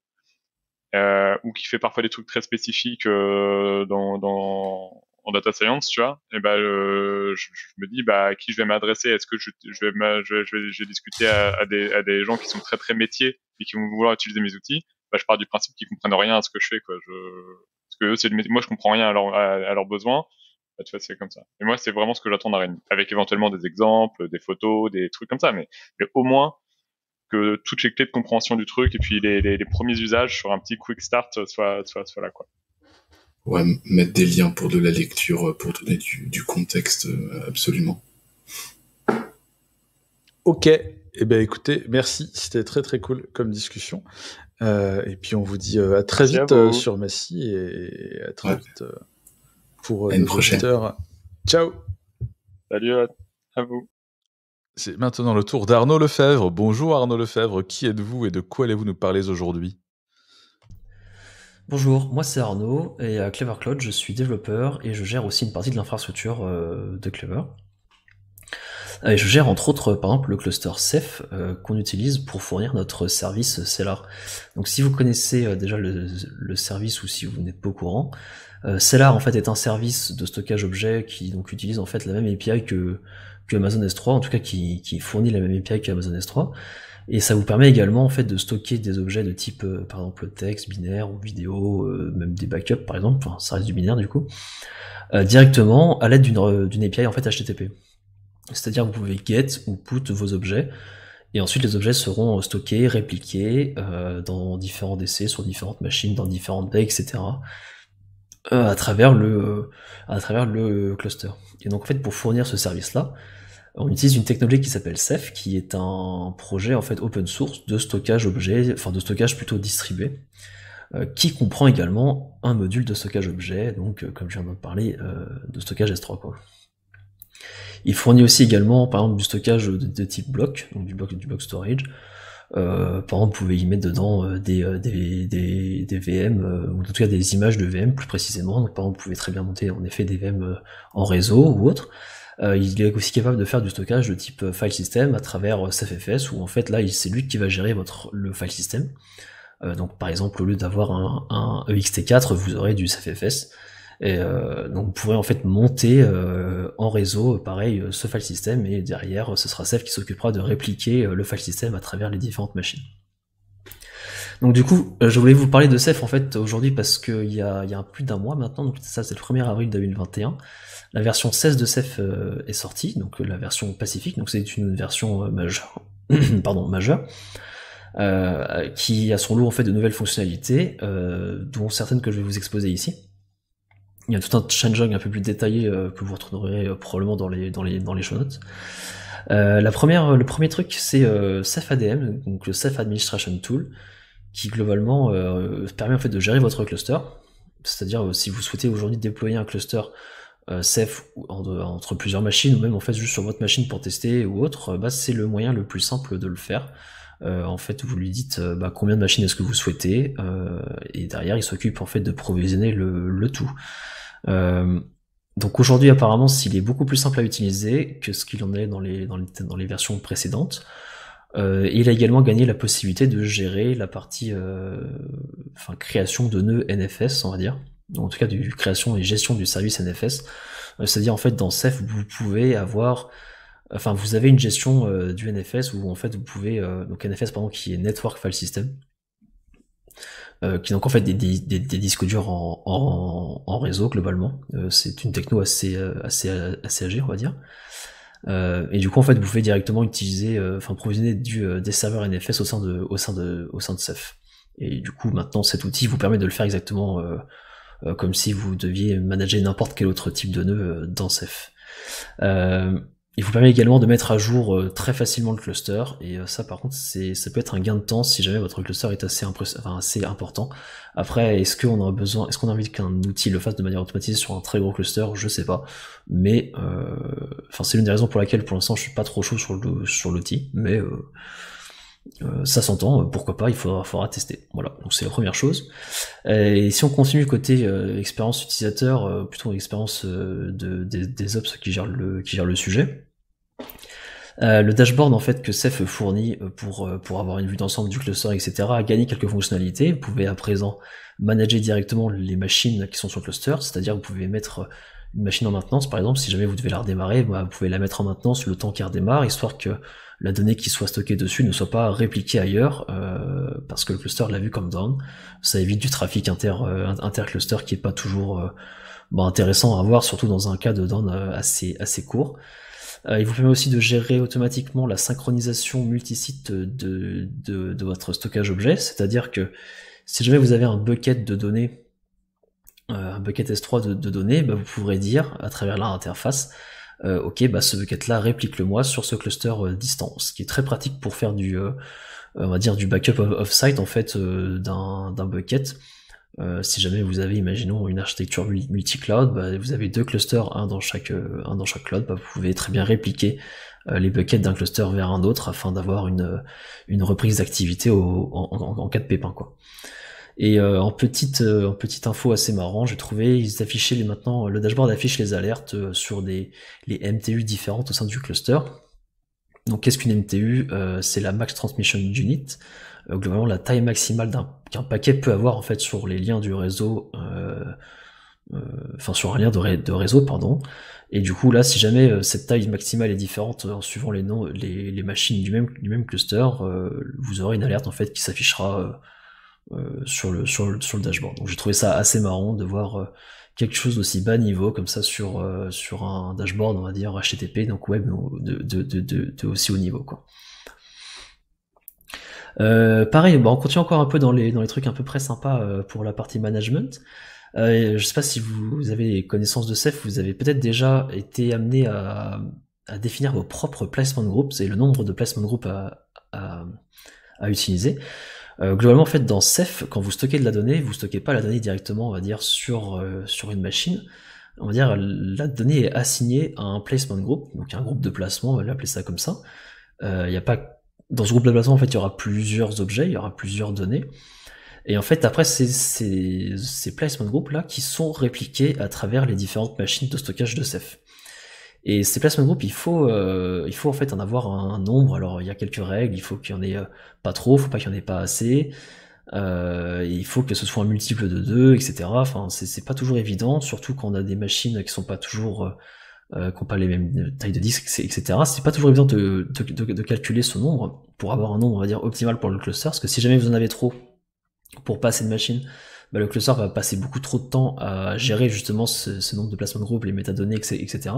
euh, ou qui fait parfois des trucs très spécifiques euh, dans, dans en data science tu vois et ben je, me dis bah à qui je vais m'adresser est-ce que je, je vais je, je, vais, je vais discuter à, à, des à des gens qui sont très très métiers et qui vont vouloir utiliser mes outils bah, je pars du principe qu'ils comprennent rien à ce que je fais quoi je parce que eux, c'est le moi je comprends rien à, leurs à leurs besoins tu vois, c'est comme ça. Et moi, c'est vraiment ce que j'attends avec éventuellement des exemples, des photos, des trucs comme ça, mais, au moins que toutes les clés de compréhension du truc et puis les, premiers usages sur un petit quick start soient, soit là, quoi. Ouais, mettre des liens pour de la lecture, euh, pour donner du, contexte, euh, absolument. Ok. Eh bien, écoutez, merci. C'était très, très cool comme discussion. Euh, et puis, on vous dit à très vite sur Massy et à très vite pour euh, une prochaine. Ciao. Salut à, vous. C'est maintenant le tour d'Arnaud Lefebvre. Bonjour Arnaud Lefebvre, qui êtes-vous et de quoi allez-vous nous parler aujourd'hui Bonjour, moi c'est Arnaud et à Clever Cloud je suis développeur et je gère aussi une partie de l'infrastructure euh, de Clever. Euh, je gère entre autres par exemple le cluster Ceph qu'on utilise pour fournir notre service Cellar. Donc si vous connaissez déjà le service ou si vous n'êtes pas au courant, euh, Cellar en fait est un service de stockage objet qui donc utilise en fait la même API que, Amazon S3, en tout cas qui, fournit la même API Amazon S3. Et ça vous permet également en fait de stocker des objets de type euh, par exemple texte, binaire ou vidéo, euh, même des backups par exemple, enfin, ça reste du binaire du coup, directement à l'aide d'une API en fait HTTP. C'est-à-dire vous pouvez get ou put vos objets et ensuite, les objets seront stockés, répliqués dans différents DC, sur différentes machines, dans différentes baies, etc. Euh, à travers le euh, à travers le cluster. Et donc en fait pour fournir ce service là, on utilise une technologie qui s'appelle Ceph, qui est un projet en fait open source de stockage objet, enfin de stockage plutôt distribué, euh, qui comprend également un module de stockage objet, donc comme je viens de parler, de stockage S3 Il fournit aussi également par exemple du stockage de, type bloc, donc du bloc du bloc storage, euh, par exemple, vous pouvez y mettre dedans euh, des, euh, VM, ou en tout cas des images de VM plus précisément. Donc, par exemple, vous pouvez très bien monter en effet des VM en réseau ou autre. il est aussi capable de faire du stockage de type file system à travers cffs, où en fait là, c'est lui qui va gérer votre le file system. donc, par exemple, au lieu d'avoir un, un EXT4, vous aurez du cffs. Et euh, donc vous pourrez en fait monter euh, en réseau, pareil, euh, ce file system, et derrière, ce sera Ceph qui s'occupera de répliquer le file system à travers les différentes machines. Donc du coup, je voulais vous parler de Ceph en fait aujourd'hui parce qu'il y a, y a plus d'un mois maintenant, donc ça c'est le 1er avril 2021, la version 16 de Ceph est sortie, donc la version pacifique, donc c'est une version majeure, (clears throat) pardon, majeure, qui a son lot en fait de nouvelles fonctionnalités, dont certaines que je vais vous exposer ici il y a tout un changement un peu plus détaillé euh, que vous retrouverez euh, probablement dans les, dans les, dans les show notes. Euh, la première, le premier truc, c'est ADM, donc le Safe Administration Tool, qui globalement permet en fait de gérer votre cluster. C'est-à-dire si vous souhaitez aujourd'hui déployer un cluster safe entre plusieurs machines ou même en fait juste sur votre machine pour tester ou autre, bah, c'est le moyen le plus simple de le faire. en fait vous lui dites bah, combien de machines est-ce que vous souhaitez et derrière il s'occupe en fait de provisionner le, le tout euh, donc aujourd'hui, apparemment, s'il est beaucoup plus simple à utiliser que ce qu'il en est dans les, dans les, dans les versions précédentes. Euh, il a également gagné la possibilité de gérer la partie euh, enfin, création de nœuds NFS, on va dire. En tout cas, du création et gestion du service NFS. Euh, c'est-à-dire, en fait, dans Ceph, vous pouvez avoir, enfin, vous avez une gestion euh, du NFS où, en fait, vous pouvez, donc NFS, pardon, qui est Network File System, euh, qui donc en fait des, disques durs en, réseau globalement. Euh, c'est une techno assez, euh, assez, assez âgée, on va dire. et du coup, en fait, vous pouvez directement utiliser, enfin, provisionner du, des serveurs NFS au sein de, au sein de, au sein de Ceph. Et du coup, maintenant, cet outil vous permet de le faire exactement comme si vous deviez manager n'importe quel autre type de nœud dans Ceph. Euh, il vous permet également de mettre à jour euh, très facilement le cluster, et euh, ça par contre c'est ça peut être un gain de temps si jamais votre cluster est assez, assez important. Après, est-ce qu'on a besoin, est-ce qu'on a envie qu'un outil le fasse de manière automatisée sur un très gros cluster Je sais pas. Mais euh, enfin, c'est l'une des raisons pour laquelle pour l'instant je suis pas trop chaud sur l'outil, sur mais euh, ça s'entend, euh, pourquoi pas, il faudra, faudra tester. Voilà, donc c'est la première chose. Euh, et si on continue côté expérience utilisateur, plutôt expérience de, des, des, ops qui gèrent le, qui gèrent le sujet, le dashboard en fait que Ceph fournit pour, pour avoir une vue d'ensemble du cluster, etc., a gagné quelques fonctionnalités. Vous pouvez à présent manager directement les machines qui sont sur le cluster, c'est-à-dire vous pouvez mettre une machine en maintenance, par exemple, si jamais vous devez la redémarrer, bah, vous pouvez la mettre en maintenance le temps qu'elle redémarre, histoire que la donnée qui soit stockée dessus ne soit pas répliquée ailleurs, euh, parce que le cluster l'a vu comme down. Ça évite du trafic inter, euh, intercluster qui est pas toujours euh, bah, intéressant à avoir, surtout dans un cas de down assez, assez court. il vous permet aussi de gérer automatiquement la synchronisation multisite de, de, de votre stockage objet, c'est-à-dire que si jamais vous avez un bucket de données, un bucket S3 de, données, bah, vous pourrez dire à travers l'interface, interface, euh, ok, bah ce bucket-là réplique-le-moi sur ce cluster euh, distant, ce qui est très pratique pour faire du, euh, on va dire du backup off-site en fait euh, d'un bucket. si jamais vous avez, imaginons, une architecture multi-cloud, bah, vous avez deux clusters, un dans chaque, un dans chaque cloud, bah, vous pouvez très bien répliquer les buckets d'un cluster vers un autre afin d'avoir une, une reprise d'activité en, en, cas de pépin. Quoi. Et euh, en petite euh, en petite info assez marrant, j'ai trouvé ils affichaient les, maintenant le dashboard affiche les alertes euh, sur des les MTU différentes au sein du cluster. Donc qu'est-ce qu'une MTU C'est la max transmission unit, globalement la taille maximale d'un qu'un paquet peut avoir en fait sur les liens du réseau enfin sur un lien de, réseau pardon et du coup là si jamais cette taille maximale est différente en suivant les noms les, machines du même du même cluster vous aurez une alerte en fait qui s'affichera euh, sur, le, sur, le, dashboard. Donc j'ai trouvé ça assez marrant de voir euh, quelque chose d'aussi bas niveau comme ça sur, euh, sur un dashboard, on va dire HTTP, donc web de, aussi haut niveau. Quoi. pareil, on continue encore un peu dans les, dans les trucs un peu près sympas pour la partie management. je ne sais pas si vous avez connaissance de Ceph, vous avez peut-être déjà été amené à, définir vos propres placement groupes et le nombre de placement de à, à, à utiliser. Euh, globalement, en fait, dans Ceph, quand vous stockez de la donnée, vous stockez pas la donnée directement, on va dire, sur, euh, sur une machine. On va dire, la donnée est assignée à un placement group, donc un groupe de placement, on va l'appeler ça comme ça. Euh, il y a pas, dans ce groupe de placement, en fait, il y aura plusieurs objets, il y aura plusieurs données. Et en fait, après, c'est ces, placement groupes là qui sont répliqués à travers les différentes machines de stockage de Ceph. Et ces placements de groupe, il faut, euh, il faut en fait en avoir un, nombre. Alors il y a quelques règles, il faut qu'il y en ait euh, pas trop, il faut pas qu'il y en ait pas assez. Euh, il faut que ce soit un multiple de deux, etc. Enfin, c'est pas toujours évident, surtout quand on a des machines qui sont pas toujours, euh, qui n'ont pas les mêmes tailles de disques, etc. C'est pas toujours évident de, de, de, calculer ce nombre pour avoir un nombre, on va dire, optimal pour le cluster, parce que si jamais vous en avez trop pour pas assez de machines, bah, le cluster va passer beaucoup trop de temps à gérer justement ce, nombre de placements de groupe, les métadonnées, etc.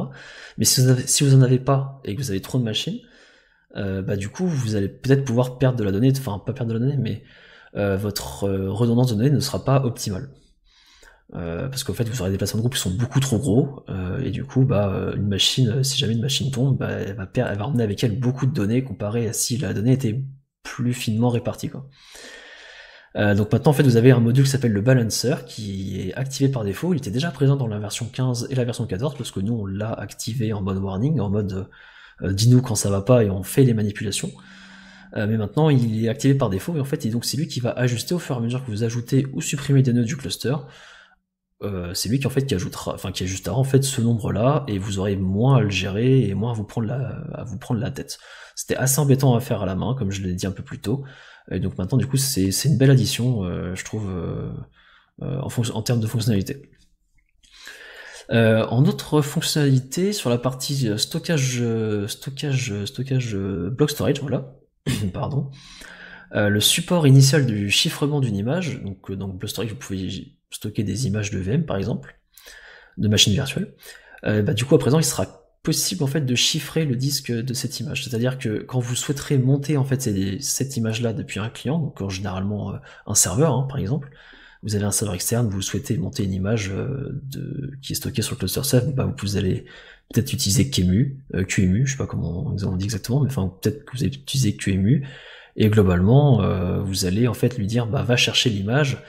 Mais si vous, n'en en avez pas et que vous avez trop de machines, euh, bah, du coup, vous allez peut-être pouvoir perdre de la donnée, enfin pas perdre de la donnée, mais euh, votre euh, redondance de données ne sera pas optimale. parce qu'en fait, vous aurez des placements de groupe qui sont beaucoup trop gros, et du coup, bah, une machine, si jamais une machine tombe, elle, va emmener avec elle beaucoup de données comparé à si la donnée était plus finement répartie. Euh, donc maintenant, en fait, vous avez un module qui s'appelle le balancer qui est activé par défaut. Il était déjà présent dans la version 15 et la version 14 parce que nous, on l'a activé en mode warning, en mode euh, dis-nous quand ça va pas et on fait les manipulations. Euh, mais maintenant, il est activé par défaut et en fait, donc c'est lui qui va ajuster au fur et à mesure que vous ajoutez ou supprimez des nœuds du cluster. c'est lui qui en fait qui ajoutera, enfin qui ajustera en fait ce nombre-là et vous aurez moins à le gérer et moins à vous prendre la, à vous prendre la tête. C'était assez embêtant à faire à la main, comme je l'ai dit un peu plus tôt. Et donc maintenant, du coup, c'est une belle addition, euh, je trouve, euh, euh, en, en, termes de fonctionnalité. en autre fonctionnalité, sur la partie stockage, stockage, stockage, block storage, voilà, (coughs) pardon, le support initial du chiffrement d'une image, donc dans block storage, vous pouvez stocker des images de VM par exemple, de machines virtuelles. Bah, du coup, à présent, il sera en fait de chiffrer le disque de cette image. C'est-à-dire que quand vous souhaiterez monter en fait cette image-là depuis un client, donc euh, généralement euh, un serveur hein, par exemple, vous avez un serveur externe, vous souhaitez monter une image euh, de, qui est stockée sur le cluster serve, bah vous allez peut-être utiliser QEMU, QEMU, je sais pas comment on dit exactement, mais enfin peut-être que vous allez utiliser QEMU et globalement vous allez en fait lui dire bah va chercher l'image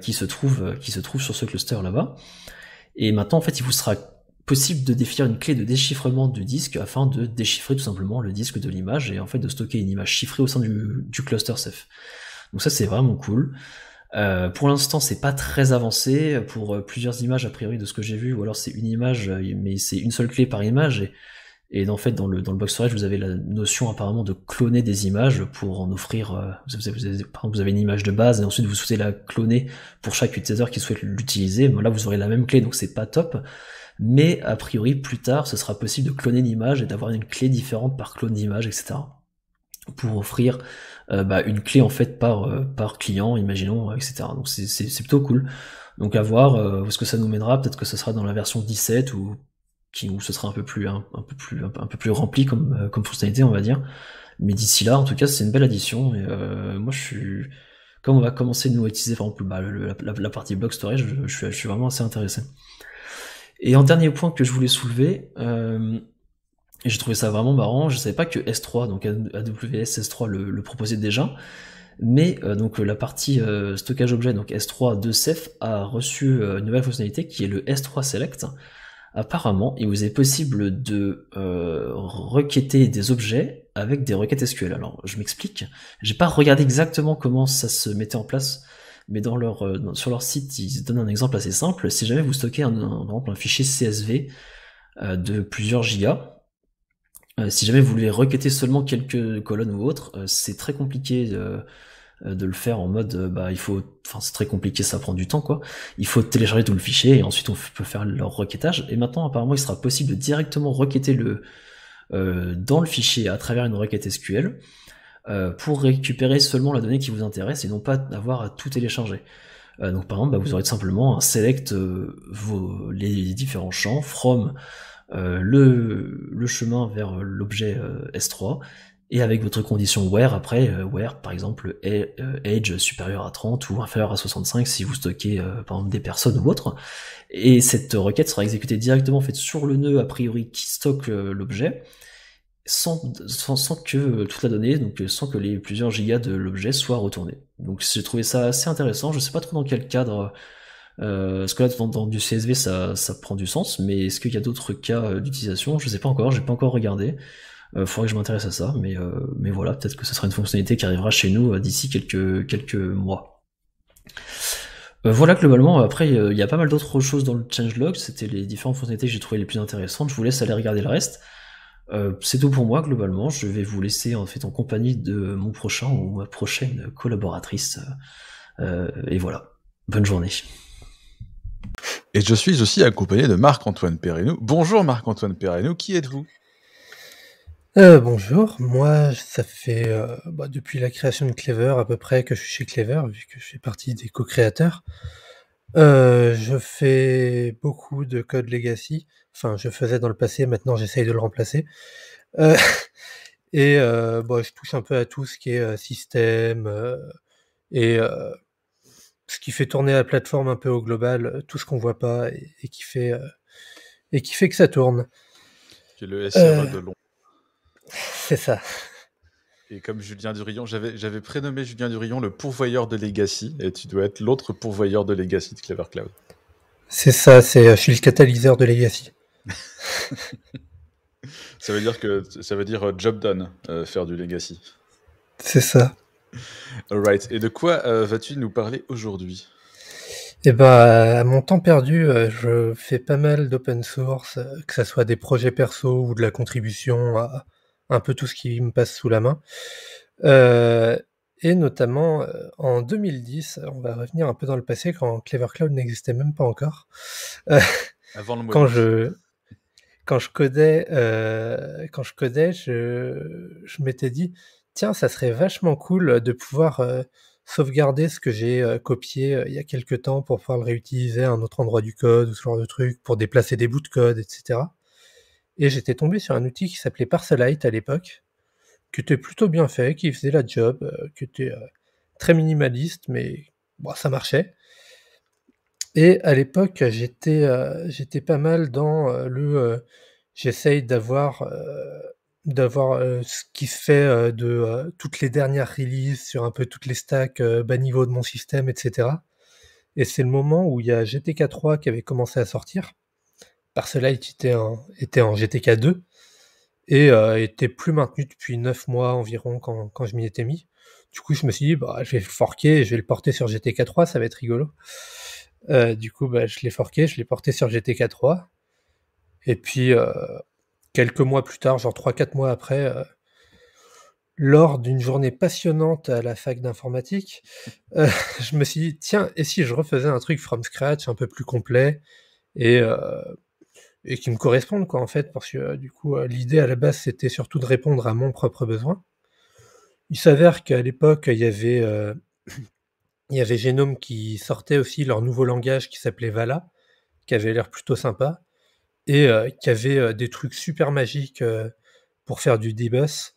qui se trouve qui se trouve sur ce cluster là-bas. Et maintenant en fait il vous sera possible de définir une clé de déchiffrement du disque afin de déchiffrer tout simplement le disque de l'image et en fait de stocker une image chiffrée au sein du, cluster Ceph. Donc ça c'est vraiment cool. Euh, pour l'instant, c'est pas très avancé pour euh, plusieurs images a priori de ce que j'ai vu, ou alors c'est une image, euh, mais c'est une seule clé par image. Et, en fait, dans le, dans le box storage, vous avez la notion apparemment de cloner des images pour en offrir. vous, avez, vous avez une image de base et ensuite vous souhaitez la cloner pour chaque utilisateur qui souhaite l'utiliser. Là, vous aurez la même clé, donc c'est pas top mais a priori plus tard ce sera possible de cloner l'image et d'avoir une clé différente par clone d'image, etc. pour offrir euh, bah, une clé en fait par, euh, par client, imaginons, etc. Donc c'est plutôt cool. Donc à voir euh, où est-ce que ça nous mènera, peut-être que ce sera dans la version 17 ou qui où ce sera un peu plus hein, un, peu plus un, peu plus rempli comme comme fonctionnalité on va dire. Mais d'ici là, en tout cas, c'est une belle addition. Et moi, je suis. Comme on va commencer nous utiliser, bah, la, partie block storage, je suis vraiment assez intéressé. Et un dernier point que je voulais soulever, euh, et j'ai trouvé ça vraiment marrant, je ne savais pas que S3, donc AWS S3 le, proposait déjà, mais euh, donc euh, la partie stockage objet, donc S3 de Ceph, a reçu une nouvelle fonctionnalité qui est le S3 Select. Apparemment, il vous est possible de requêter des objets avec des requêtes SQL. Alors, je m'explique. J'ai pas regardé exactement comment ça se mettait en place mais dans leur, euh, sur leur site, ils donnent un exemple assez simple. Si jamais vous stockez un, un fichier CSV euh, de plusieurs gigas, euh, si jamais vous voulez requêter seulement quelques colonnes ou autres, c'est très compliqué de, le faire en mode, bah, il faut, enfin, c'est très compliqué, ça prend du temps, quoi. Il faut télécharger tout le fichier et ensuite on peut faire leur requêtage. Et maintenant, apparemment, il sera possible de directement requêter le, dans le fichier à travers une requête SQL. Euh, pour récupérer seulement la donnée qui vous intéresse et non pas avoir à tout télécharger. Euh, donc par exemple, bah, vous aurez simplement un select euh, les différents champs from le, le, chemin vers l'objet S3 et avec votre condition where après, where par exemple age supérieur à 30 ou inférieur à 65 si vous stockez par exemple des personnes ou autres. Et cette requête sera exécutée directement en fait sur le nœud a priori qui stocke l'objet sans, que euh, toute la donnée, donc euh, sans que les plusieurs gigas de l'objet soient retournés. Donc j'ai trouvé ça assez intéressant. Je sais pas trop dans quel cadre. Euh, parce que là, dans, du CSV, ça, prend du sens, mais est-ce qu'il y a d'autres cas d'utilisation Je sais pas encore, j'ai pas encore regardé. Il faudrait que je m'intéresse à ça, mais, voilà, peut-être que ce sera une fonctionnalité qui arrivera chez nous d'ici quelques, quelques mois. Voilà globalement, après il y a pas mal d'autres choses dans le changelog, c'était les différentes fonctionnalités que j'ai trouvées les plus intéressantes, je vous laisse aller regarder le reste. Euh, c'est tout pour moi globalement. Je vais vous laisser en fait en compagnie de mon prochain ou ma prochaine collaboratrice. Euh, et voilà. Bonne journée. Et je suis aussi accompagné de Marc-Antoine Perrenou. Bonjour Marc-Antoine Perrenou, qui êtes-vous euh, bonjour, moi ça fait bah, depuis la création de Clever à peu près que je suis chez Clever, vu que je fais partie des co-créateurs. je fais beaucoup de code legacy, Enfin, je faisais dans le passé, maintenant j'essaye de le remplacer. Euh, (laughs) et euh, bon, je touche un peu à tout ce qui est euh, système et ce qui fait tourner la plateforme un peu au global, tout ce qu'on voit pas et, qui fait et qui fait que ça tourne. C'est le SRE de long. C'est ça. Et comme Julien Durillon, j'avais prénommé Julien Durillon le pourvoyeur de Legacy, et tu dois être l'autre pourvoyeur de Legacy de Clever Cloud. C'est ça, c'est, je suis le catalyseur de Legacy ça veut dire que ça veut dire euh, job done, euh, faire du legacy. C'est ça. right. Et de quoi euh, vas-tu nous parler aujourd'hui Eh ben, à mon temps perdu, je fais pas mal d'open source, que ce soit des projets perso ou de la contribution à un peu tout ce qui me passe sous la main. et notamment en 2010, on va revenir un peu dans le passé quand Clever Cloud n'existait même pas encore. Avant le mois quand je quand je codais, euh, quand je, codais je, m'étais dit, tiens, ça serait vachement cool de pouvoir euh, sauvegarder ce que j'ai euh, copié il y a quelques temps pour pouvoir le réutiliser à un autre endroit du code ou ce genre de truc, pour déplacer des bouts de code, etc. Et j'étais tombé sur un outil qui s'appelait Parcelite à l'époque, qui était plutôt bien fait, qui faisait la job, qui était très minimaliste, mais bon, ça marchait. Et à l'époque, j'étais, euh, j'étais pas mal dans, euh, le, euh, j'essaye d'avoir, d'avoir, ce qui se fait, de, toutes les dernières releases sur un peu toutes les stacks, bas niveau de mon système etc. » Et c'est le moment où il y a GTK 3 qui avait commencé à sortir. Par était en était en GTK 2 et était plus maintenu depuis 9 mois environ quand quand je m'y étais mis. Du coup, je me suis dit: «Bah, je vais le forquer et je vais le porter sur GTK 3, ça va être rigolo». Euh, du coup, bah, je l'ai forqué, je l'ai porté sur GTK 3. Et puis, euh, quelques mois plus tard, genre 3-4 mois après, euh, lors d'une journée passionnante à la fac d'informatique, (laughs) je me suis dit, tiens, et si je refaisais un truc from scratch, un peu plus complet, et, et qui me corresponde, quoi, en fait, parce que du coup, l'idée à la base, c'était surtout de répondre à mon propre besoin. Il s'avère qu'à l'époque, il y avait il y avait Genome qui sortait aussi leur nouveau langage qui s'appelait Vala, qui avait l'air plutôt sympa, et euh, qui avait euh, des trucs super magiques euh, pour faire du D-Bus,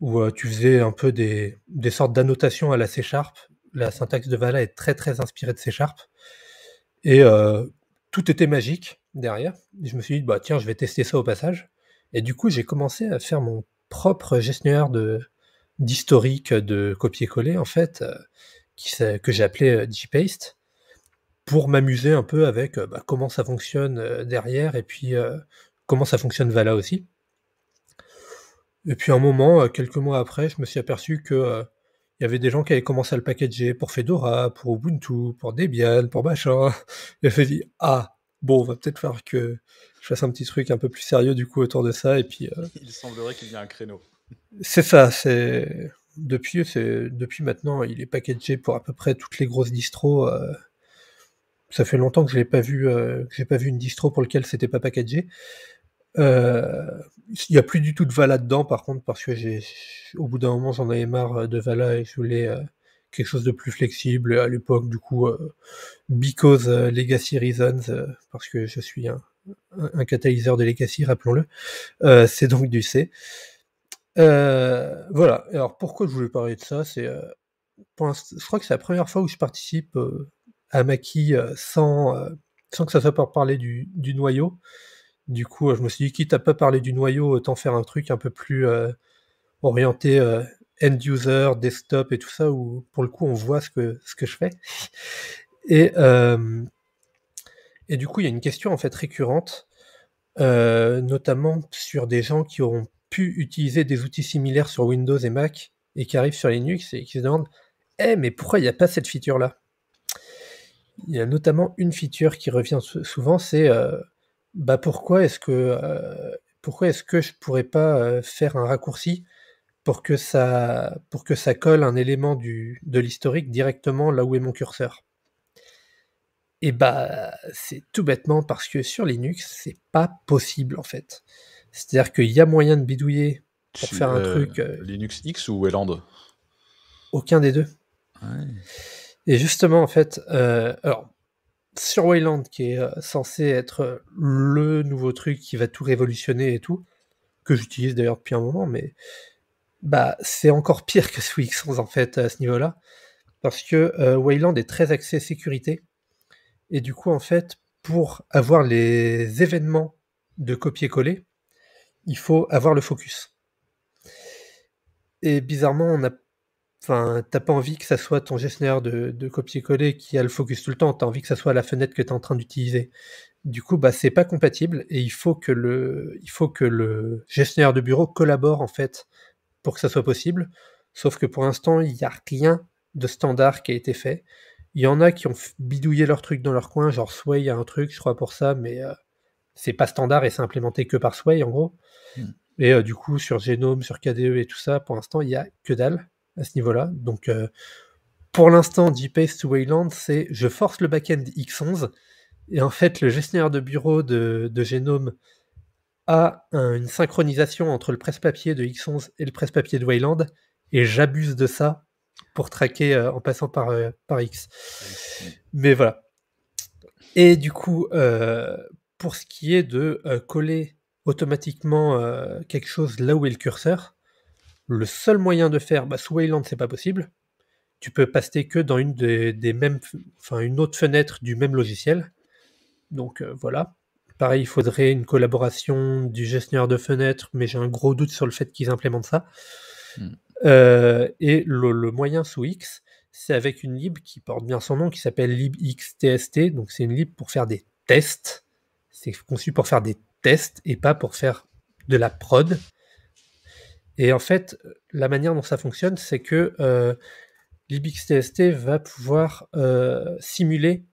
où tu faisais un peu des, sortes d'annotations à la C Sharp. La syntaxe de Vala est très très inspirée de C Sharp. Et tout était magique derrière. je me suis dit, bah tiens, je vais tester ça au passage. Et du coup, j'ai commencé à faire mon propre gestionnaire d'historique de copier-coller en fait que j'ai appelé euh, Gpaste pour m'amuser un peu avec euh, bah, comment ça fonctionne euh, derrière et puis comment ça fonctionne Vala aussi. Et puis un moment, quelques mois après, je me suis aperçu que il y avait des gens qui avaient commencé à le packager pour Fedora, pour Ubuntu, pour Debian, pour machin. (laughs) Et je me dit ah bon, on va peut-être faire que je fasse un petit truc un peu plus sérieux du coup autour de ça. Et puis il semblerait qu'il y ait un créneau. C'est ça, c'est depuis, depuis maintenant, il est packagé pour à peu près toutes les grosses distros. Euh. ça fait longtemps que je n'ai pas vu, euh, pas vu une distro pour laquelle c'était pas packagé. Euh, il n'y a plus du tout de Vala dedans, par contre, parce que j'ai, au bout d'un moment, j'en avais marre de Vala et je voulais quelque chose de plus flexible. À l'époque, du coup, Because Legacy Reasons, parce que je suis un, un, catalyseur de Legacy, rappelons-le, c'est donc du C. Euh, voilà. Alors pourquoi je voulais parler de ça C'est, euh, je crois que c'est la première fois où je participe euh, à Maki sans, sans que ça soit pour parler du, du, noyau. Du coup, je me suis dit, quitte à pas parler du noyau, autant faire un truc un peu plus orienté end-user, desktop et tout ça, où pour le coup on voit ce que, ce que je fais. Et, et du coup, il y a une question en fait récurrente, notamment sur des gens qui auront pu utiliser des outils similaires sur Windows et Mac et qui arrivent sur Linux et qui se demandent Eh, mais pourquoi il n'y a pas cette feature-là Il y a notamment une feature qui revient souvent c'est euh, bah pourquoi est-ce que euh, pourquoi est-ce que je pourrais pas euh, faire un raccourci pour que ça pour que ça colle un élément du, de l'historique directement là où est mon curseur et bah c'est tout bêtement parce que sur Linux c'est pas possible en fait c'est-à-dire qu'il y a moyen de bidouiller pour faire un euh, truc. Euh, Linux X ou Wayland Aucun des deux. Et justement, en fait, euh, alors, sur Wayland, qui est censé être le nouveau truc qui va tout révolutionner et tout, que j'utilise d'ailleurs depuis un moment, mais bah, c'est encore pire que sous X11 en fait à ce niveau-là, parce que Wayland est très axé sécurité, et du coup, en fait, pour avoir les événements de copier-coller, il faut avoir le focus. Et bizarrement, on a, enfin, t'as pas envie que ça soit ton gestionnaire de, copier-coller qui a le focus tout le temps. T'as envie que ça soit la fenêtre que tu es en train d'utiliser. Du coup, bah, c'est pas compatible et il faut que le, il faut que le gestionnaire de bureau collabore en fait pour que ça soit possible. Sauf que pour l'instant, il y a rien de standard qui a été fait. Il y en a qui ont bidouillé leur truc dans leur coin, genre soit il y a un truc, je crois, pour ça, mais euh, c'est pas standard et c'est implémenté que par Sway en gros. Hmm. Et euh, du coup, sur Genome, sur KDE et tout ça, pour l'instant, il n'y a que dalle à ce niveau-là. Donc, euh, pour l'instant, JPaste to Wayland, c'est je force le backend X11. Et en fait, le gestionnaire de bureau de, de Genome a une synchronisation entre le presse-papier de X11 et le presse-papier de Wayland. Et j'abuse de ça pour traquer euh, en passant par, par X. Mais voilà. Et du coup, pour ce qui est de euh, coller automatiquement euh, quelque chose là où est le curseur, le seul moyen de faire, bah, sous Wayland, c'est pas possible. Tu peux passer que dans une des, mêmes, enfin une autre fenêtre du même logiciel. Donc euh, voilà. Pareil, il faudrait une collaboration du gestionnaire de fenêtres, mais j'ai un gros doute sur le fait qu'ils implémentent ça. Hmm. et le, le, moyen sous X, c'est avec une lib qui porte bien son nom, qui s'appelle libxtst. Donc c'est une lib pour faire des tests c'est conçu pour faire des tests et pas pour faire de la prod. Et en fait, la manière dont ça fonctionne, c'est que euh, l'IBXTST va pouvoir euh, simuler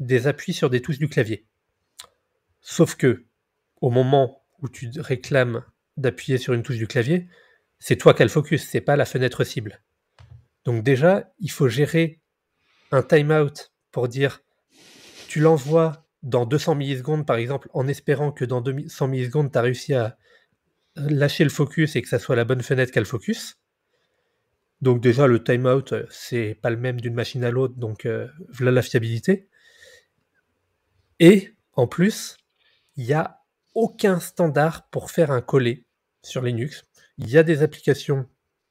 des appuis sur des touches du clavier. Sauf que, au moment où tu réclames d'appuyer sur une touche du clavier, c'est toi qui as le focus, c'est pas la fenêtre cible. Donc déjà, il faut gérer un timeout pour dire tu l'envoies dans 200 millisecondes, par exemple, en espérant que dans 200 millisecondes, tu as réussi à euh, lâcher le focus et que ça soit la bonne fenêtre qu'elle le focus. Donc déjà, le timeout, euh, c'est pas le même d'une machine à l'autre, donc euh, voilà la fiabilité. Et en plus, il n'y a aucun standard pour faire un collé sur Linux. Il y a des applications,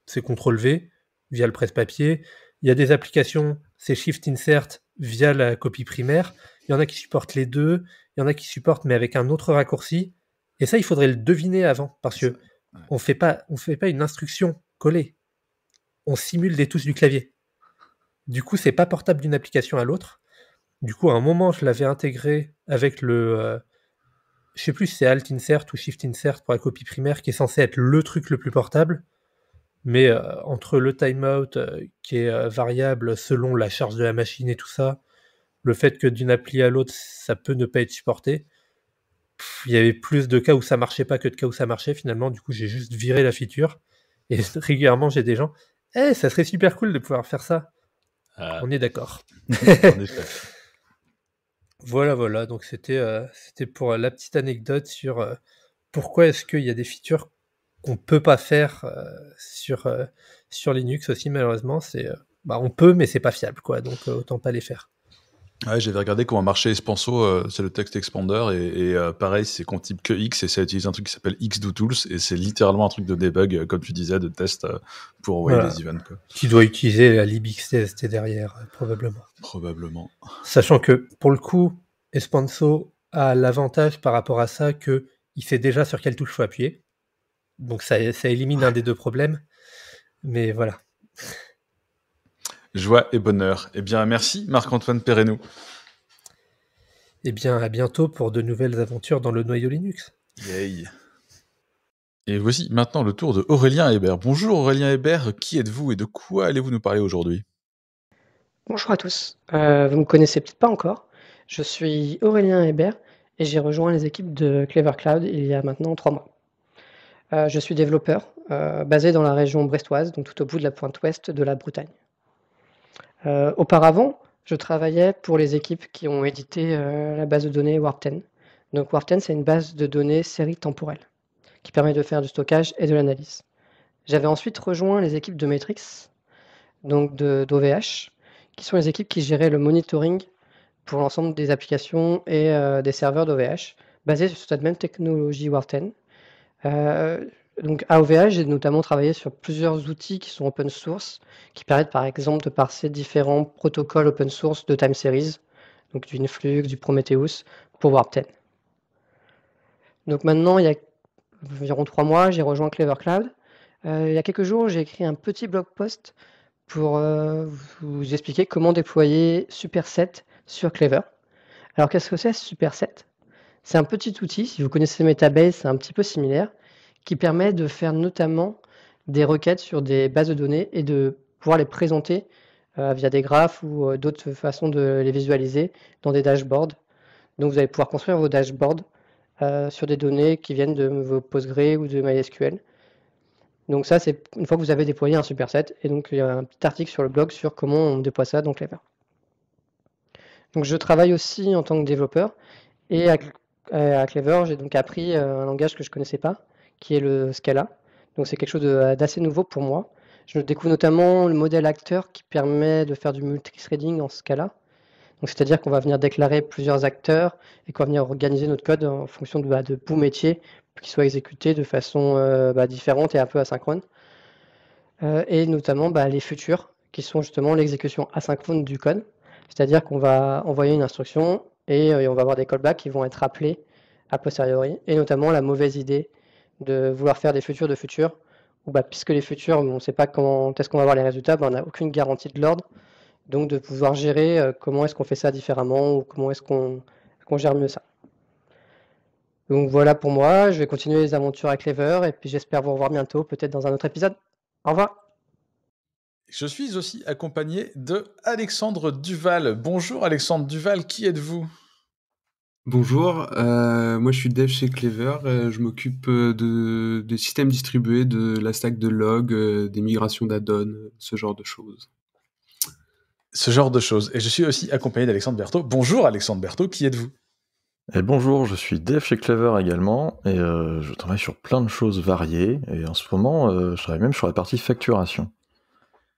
c'est CTRL V via le presse-papier. Il y a des applications, c'est Shift Insert via la copie primaire. Il y en a qui supportent les deux, il y en a qui supportent mais avec un autre raccourci. Et ça, il faudrait le deviner avant, parce que on fait pas, on fait pas une instruction collée. On simule des touches du clavier. Du coup, c'est pas portable d'une application à l'autre. Du coup, à un moment, je l'avais intégré avec le, euh, je sais plus si c'est Alt Insert ou Shift Insert pour la copie primaire, qui est censé être le truc le plus portable. Mais euh, entre le timeout euh, qui est euh, variable selon la charge de la machine et tout ça, le fait que d'une appli à l'autre, ça peut ne pas être supporté, il y avait plus de cas où ça marchait pas que de cas où ça marchait finalement. Du coup, j'ai juste viré la feature. Et (laughs) régulièrement, j'ai des gens, eh, ça serait super cool de pouvoir faire ça. Ah. (laughs) On est d'accord. voilà, voilà. Donc c'était pour la petite anecdote sur pourquoi est-ce qu'il y a des features qu'on peut pas faire euh, sur, euh, sur Linux aussi, malheureusement. C'est, euh, bah, on peut, mais c'est pas fiable, quoi. Donc, autant pas les faire. Ouais, j'avais regardé comment marchait Espanso, c'est le texte expander, et, pareil, c'est qu'on type que X, et ça utilise un truc qui s'appelle XDoTools, et c'est littéralement un truc de debug, comme tu disais, de test pour envoyer les events. Quoi. Qui doit utiliser la libxtst derrière, probablement. Probablement. Sachant que, pour le coup, Espanso a l'avantage par rapport à ça que il sait déjà sur quelle touche faut appuyer. Donc ça, ça élimine un des deux problèmes. Mais voilà. Joie et bonheur. Eh bien, merci Marc-Antoine Perrenou. Eh bien, à bientôt pour de nouvelles aventures dans le noyau Linux. Yay. Et voici maintenant le tour de Aurélien Hébert. Bonjour Aurélien Hébert, qui êtes-vous et de quoi allez-vous nous parler aujourd'hui Bonjour à tous. Euh, vous ne me connaissez peut-être pas encore. Je suis Aurélien Hébert et j'ai rejoint les équipes de Clever Cloud il y a maintenant trois mois. Euh, je suis développeur euh, basé dans la région brestoise, donc tout au bout de la pointe ouest de la Bretagne. Euh, auparavant, je travaillais pour les équipes qui ont édité la base de données Warp Donc Warp c'est une base de données série temporelle qui permet de faire du stockage et de l'analyse. J'avais ensuite rejoint les équipes de Matrix, donc d'OVH, qui sont les équipes qui géraient le monitoring pour l'ensemble des applications et des serveurs d'OVH basés sur cette même technologie Warten. Euh, donc à OVH, j'ai notamment travaillé sur plusieurs outils qui sont open source, qui permettent par exemple de parser différents protocoles open source de time series, donc du Influx, du Prometheus, pour Warp 10. Donc maintenant, il y a environ trois mois, j'ai rejoint Clever Cloud. Euh, il y a quelques jours, j'ai écrit un petit blog post pour euh, vous expliquer comment déployer Superset sur Clever. Alors qu'est-ce que c'est Superset c'est un petit outil, si vous connaissez Metabase, c'est un petit peu similaire, qui permet de faire notamment des requêtes sur des bases de données et de pouvoir les présenter euh, via des graphes ou euh, d'autres façons de les visualiser dans des dashboards. Donc vous allez pouvoir construire vos dashboards euh, sur des données qui viennent de vos PostgreSQL ou de MySQL. Donc ça, c'est une fois que vous avez déployé un superset. Et donc, il y a un petit article sur le blog sur comment on déploie ça dans Clever. Donc, je travaille aussi en tant que développeur. Et euh, à Clever, j'ai donc appris euh, un langage que je connaissais pas, qui est le Scala. Donc c'est quelque chose euh, d'assez nouveau pour moi. Je découvre notamment le modèle acteur qui permet de faire du multithreading en Scala. Donc c'est-à-dire qu'on va venir déclarer plusieurs acteurs et qu'on va venir organiser notre code en fonction de, bah, de bouts métiers qui soient exécutés de façon bah, différente et un peu asynchrone. et notamment bah, les futurs qui sont justement l'exécution asynchrone du code. C'est-à-dire qu'on va envoyer une instruction, euh, et, on va avoir des callbacks qui vont être appelés a posteriori, et notamment la mauvaise idée de vouloir faire des futurs de futurs, ou bah, puisque les futurs, on ne sait pas quand est-ce qu'on va avoir les résultats, bah, on n'a aucune garantie de l'ordre, donc de pouvoir gérer euh, comment est-ce qu'on fait ça différemment ou comment est-ce qu'on gère mieux ça. Donc voilà pour moi, je vais continuer les aventures avec Lever, et puis j'espère vous revoir bientôt, peut-être dans un autre épisode. Au revoir je suis aussi accompagné de Alexandre Duval. Bonjour Alexandre Duval, qui êtes-vous Bonjour, euh, moi je suis dev chez Clever, euh, je m'occupe euh, de, des systèmes distribués, de la stack de log, des migrations dadd on ce genre de choses. Ce genre de choses. Et je suis aussi accompagné d'Alexandre Berthaud. Bonjour Alexandre Berthaud, qui êtes-vous et eh, bonjour, je suis dev chez Clever également et je travaille sur plein de choses variées et en ce moment je travaille même sur la partie facturation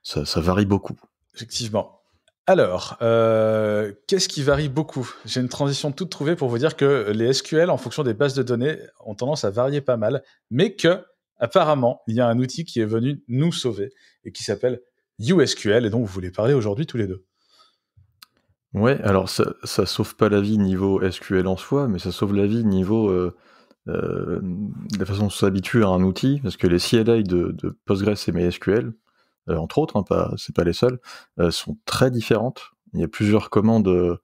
ça, varie beaucoup. Effectivement. Alors, euh, qu'est-ce qui varie beaucoup J'ai une transition toute trouvée pour vous dire que les SQL, en fonction des bases de données, ont tendance à varier pas mal, mais que apparemment, il y a un outil qui est venu nous sauver et qui s'appelle USQL, et dont vous voulez parler aujourd'hui tous les deux. Ouais, alors ça, ne sauve pas la vie niveau SQL en soi, mais ça sauve la vie niveau la euh, euh, façon dont on s'habitue à un outil, parce que les CLI de, Postgres et MySQL, euh, entre autres, hein, pas, c'est pas les seules, euh, sont très différentes. Il y a plusieurs commandes euh,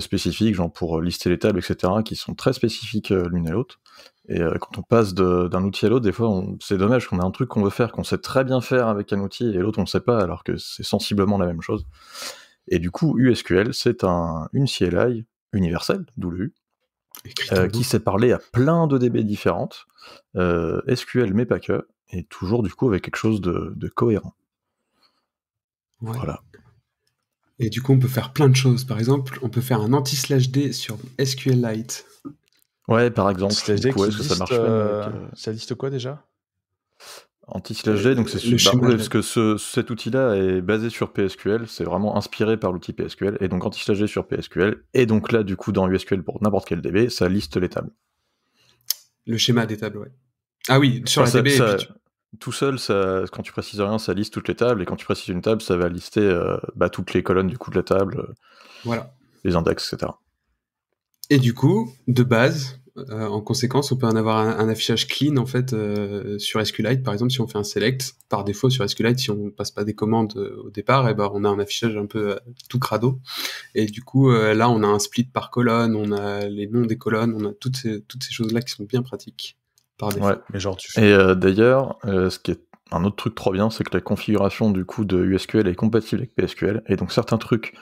spécifiques, genre pour lister les tables, etc., qui sont très spécifiques l'une à l'autre. Et quand on passe d'un outil à l'autre, des fois, on, c'est dommage qu'on a un truc qu'on veut faire, qu'on sait très bien faire avec un outil, et l'autre, on ne sait pas, alors que c'est sensiblement la même chose. Et du coup, USQL, c'est un, une CLI universelle, d'où le U, qui sait parler à plein de DB différentes, SQL mais pas que, et toujours du coup avec quelque chose de cohérent. Voilà. Et du coup, on peut faire plein de choses. Par exemple, on peut faire un anti-slash D sur SQLite. Ouais, par exemple. Slash D, ça marche euh euh, Ça liste quoi déjà Anti-slash D, euh, donc c'est super parce que cet outil-là est basé sur PSQL, c'est vraiment inspiré par l'outil PSQL, et donc anti-slash D sur PSQL, et donc là, du coup, dans USQL pour n'importe quel DB, ça liste les tables. Le schéma des tables, ouais. Ah oui, sur la DB tout seul, quand tu précises rien, ça liste toutes les tables, et quand tu précises une table, ça va lister euh, bah, toutes les colonnes du coup de la table, euh, voilà. les index, etc. Et du coup, de base, euh, en conséquence, on peut en avoir un, affichage clean en fait sur SQLite. Par exemple, si on fait un select, par défaut sur SQLite, si on ne passe pas des commandes au départ, et eh ben on a un affichage un peu tout crado. Et du coup, là, on a un split par colonne, on a les noms des colonnes, on a toutes toutes ces choses là qui sont bien pratiques. Et euh, d'ailleurs, euh, ce qui est un autre truc trop bien, c'est que la configuration du coup de USQL est compatible avec PSQL, et donc certains trucs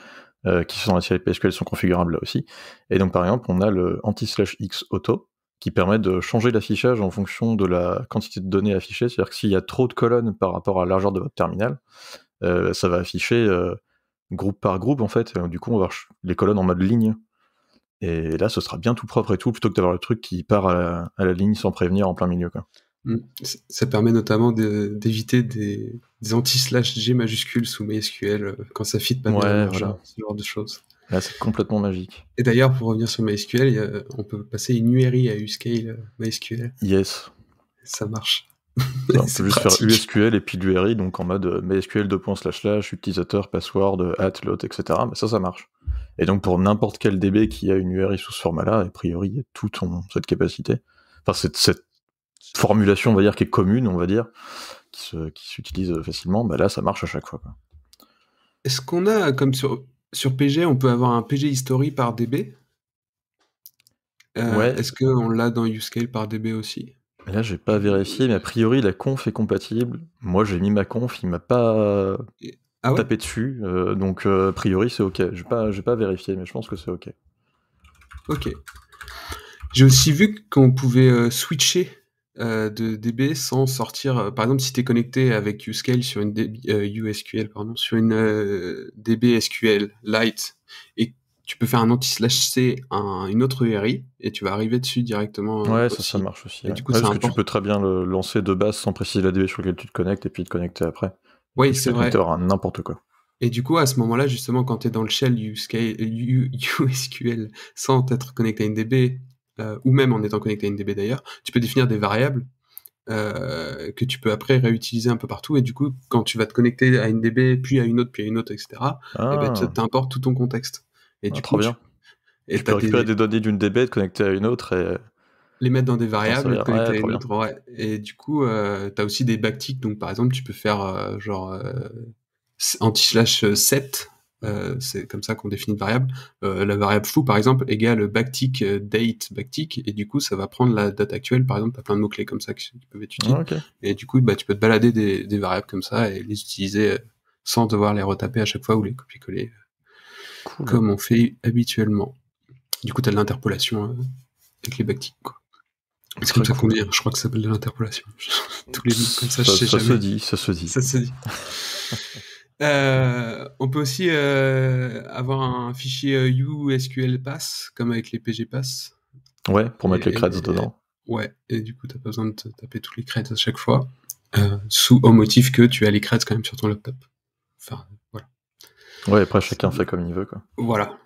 euh, qui sont dans la série PSQL sont configurables là aussi. Et donc par exemple, on a le anti-slash x auto qui permet de changer l'affichage en fonction de la quantité de données affichées. C'est-à-dire que s'il y a trop de colonnes par rapport à la largeur de votre terminal, ça va afficher groupe par groupe en fait. du coup, on va les colonnes en mode ligne et là, ce sera bien tout propre et tout, plutôt que d'avoir le truc qui part à la, ligne sans prévenir en plein milieu. Mm. Ça permet notamment d'éviter des, des anti-slash G majuscules sous MySQL euh, quand ça fit pas ouais, ce genre de choses. Là, c'est complètement magique. Et d'ailleurs, pour revenir sur MySQL, on peut passer une URI à Uscale euh, MySQL. Yes. Ça marche. (laughs) on peut juste faire USQL et puis l'uri donc en mode MySQL euh, 2. slash slash utilisateur password euh, at lot etc. Mais ça, ça marche. Et donc pour n'importe quel DB qui a une URI sous ce format-là, a priori, il y cette capacité. Enfin, cette, formulation, on va dire, qui est commune, on va dire, qui s'utilise euh, facilement, bah là, ça marche à chaque fois. Est-ce qu'on a, comme sur, sur PG, on peut avoir un PG history par DB Est-ce qu'on l'a dans Uscale par DB aussi Là, j'ai pas vérifié, mais a priori, la conf est compatible. Moi, j'ai mis ma conf, il m'a pas ah tapé dessus, euh, donc euh, a priori, c'est ok. Je pas, j'ai pas vérifié, mais je pense que c'est ok. Ok. J'ai aussi vu qu'on pouvait euh, switcher de DB sans sortir. par exemple, si tu es connecté avec USQL sur une DB, USQL, pardon, sur une DB SQL Lite et tu peux faire un anti-slash C, une autre URI, e et tu vas arriver dessus directement. Euh, ouais, Ça, ça, marche aussi. du coup, ah, parce que tu peux très bien le lancer de base sans préciser la DB sur laquelle tu te connectes et puis te connecter après. Oui, c'est vrai. N'importe quoi. Et du coup, à ce moment-là, justement, quand tu es dans le shell USQL sans être connecté à une DB, euh, ou même en étant connecté à une DB d'ailleurs, tu peux définir des variables euh, que tu peux après réutiliser un peu partout. Et du coup, quand tu vas te connecter à une DB, puis à une autre, puis à une autre, etc., ça eh ben, ah. t'importe tout ton contexte. Et ah, bien. Tu, et peux des... données d'une DB, te connecter à une autre les mettre dans des variables, Et du coup, euh, tu as aussi des backticks. Donc, par exemple, tu peux faire euh, genre euh, anti-slash 7. c'est comme ça qu'on définit une variable. la variable foo, par exemple, égale backtick date backtick. Et du coup, ça va prendre la date actuelle. Par exemple, tu as plein de mots-clés comme ça qui peuvent être utiles. Ah, et du coup, bah, tu peux te balader des variables comme ça et les utiliser sans devoir les retaper à chaque fois ou les copier-coller comme on fait habituellement. Du coup, tu as de l'interpolation euh, avec les est ce comme ça qu'on hein. je crois que ça s'appelle de l'interpolation. (laughs) Tous les mots comme ça, je sais Se dit, ça se dit. Ça se dit. (laughs) Euh, on peut aussi euh, avoir un fichier USQL pass, comme avec les PG pass. Ouais, pour mettre les creds dedans. Ouais, et du coup, t'as pas besoin de taper tous les creds à chaque fois, sous au motif que tu as les creds quand même sur ton laptop. Enfin, Ouais, après chacun fait comme il veut quoi. Voilà.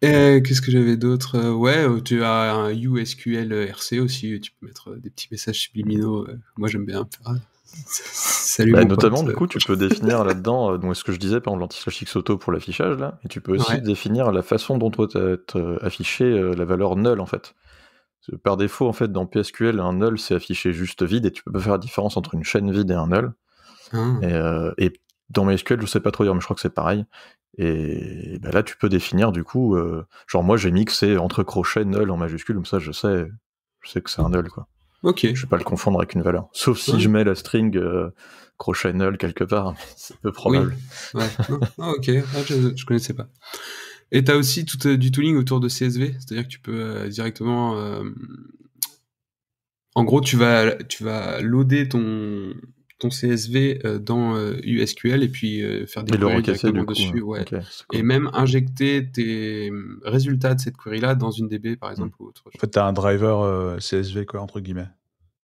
Qu'est-ce que j'avais d'autre euh, Ouais, euh, tu as un USQL euh, RC aussi, tu peux mettre des petits messages subliminaux. Moi j'aime bien ah, (laughs) Salut bah, notamment, du coup, tu peux définir là-dedans, donc ce que je disais, par exemple, lanti X-auto pour l'affichage, là, et tu peux aussi définir la façon dont doit être affichée la valeur null, en fait. Par défaut, en fait, dans PSQL, un null, c'est affiché juste vide, et tu peux faire la différence entre une chaîne vide et un null. Ah. Et, euh, et, dans MySQL, je sais pas trop dire, mais je crois que c'est pareil. Et bah là, tu peux définir du coup, euh, genre moi j'ai mixé entre crochet, null en majuscule, comme ça je sais, je sais que c'est un null quoi. Ok. Je vais pas le confondre avec une valeur. Sauf si je mets la string euh, crochet null quelque part, (laughs) c'est peu probable. ok, ah, je, ne connaissais pas. Et tu as aussi tout, euh, du tooling autour de CSV, c'est-à-dire que tu peux directement en gros, tu vas, tu vas loader ton, ton CSV euh, dans USQL euh, et puis euh, faire des queries directement dessus. Ouais. Et même injecter tes résultats de cette query-là dans une DB, par hmm. exemple, ou autre chose. En fait, tu as un driver CSV, quoi, entre guillemets.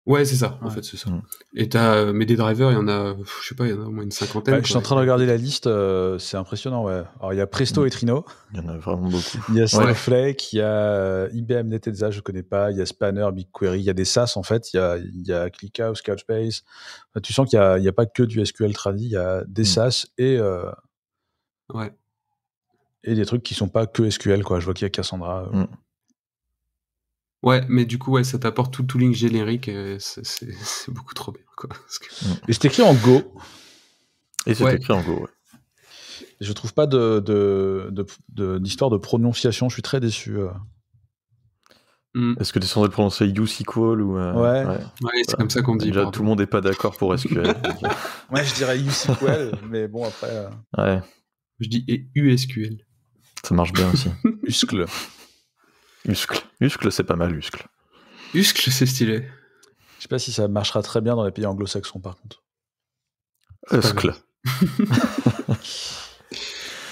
Ouais, c'est ça, en fait, c'est ça. Et t'as, euh, mais des drivers, il y en a, je sais pas, il y en a au moins une cinquantaine. Ouais, je suis en train de regarder la liste, euh, c'est impressionnant, ouais. Alors, il y a Presto mm. et Trino. Il y en a vraiment beaucoup. Il y a Snowflake, il y a euh, IBM NetEzza, je connais pas, il y a Spanner, BigQuery, il y a des SaaS, en fait, il y a, il y a ClickHouse, Couchbase. tu sens qu'il n'y a, a, pas que du SQL tradi, il y a des sas mm. SaaS et, ouais. et des trucs qui sont pas que SQL, quoi. Je vois qu'il y a Cassandra. Mm. Ouais, mais du coup, ouais, ça t'apporte tout le tooling générique. Euh, (laughs) c'est beaucoup trop bien. Quoi, mm. Et c'est écrit en Go. Et c'est écrit en Go, ouais. Je trouve pas d'histoire de, de, de, de, prononciation. Je suis très déçu. Euh. Mm. Est-ce que tu es censé prononcer U-SQL ou euh, Ouais, c'est comme ça qu'on dit. Déjà, tout le monde n'est pas d'accord pour SQL. ouais, (laughs) je dirais U-SQL, mais bon, après. Ouais. Je dis USQL. Ça marche bien aussi. (laughs) USQL. Uscle. c'est pas mal, Uscle. Uscle, c'est stylé. Je sais pas si ça marchera très bien dans les pays anglo-saxons, par contre. Uscle. (laughs)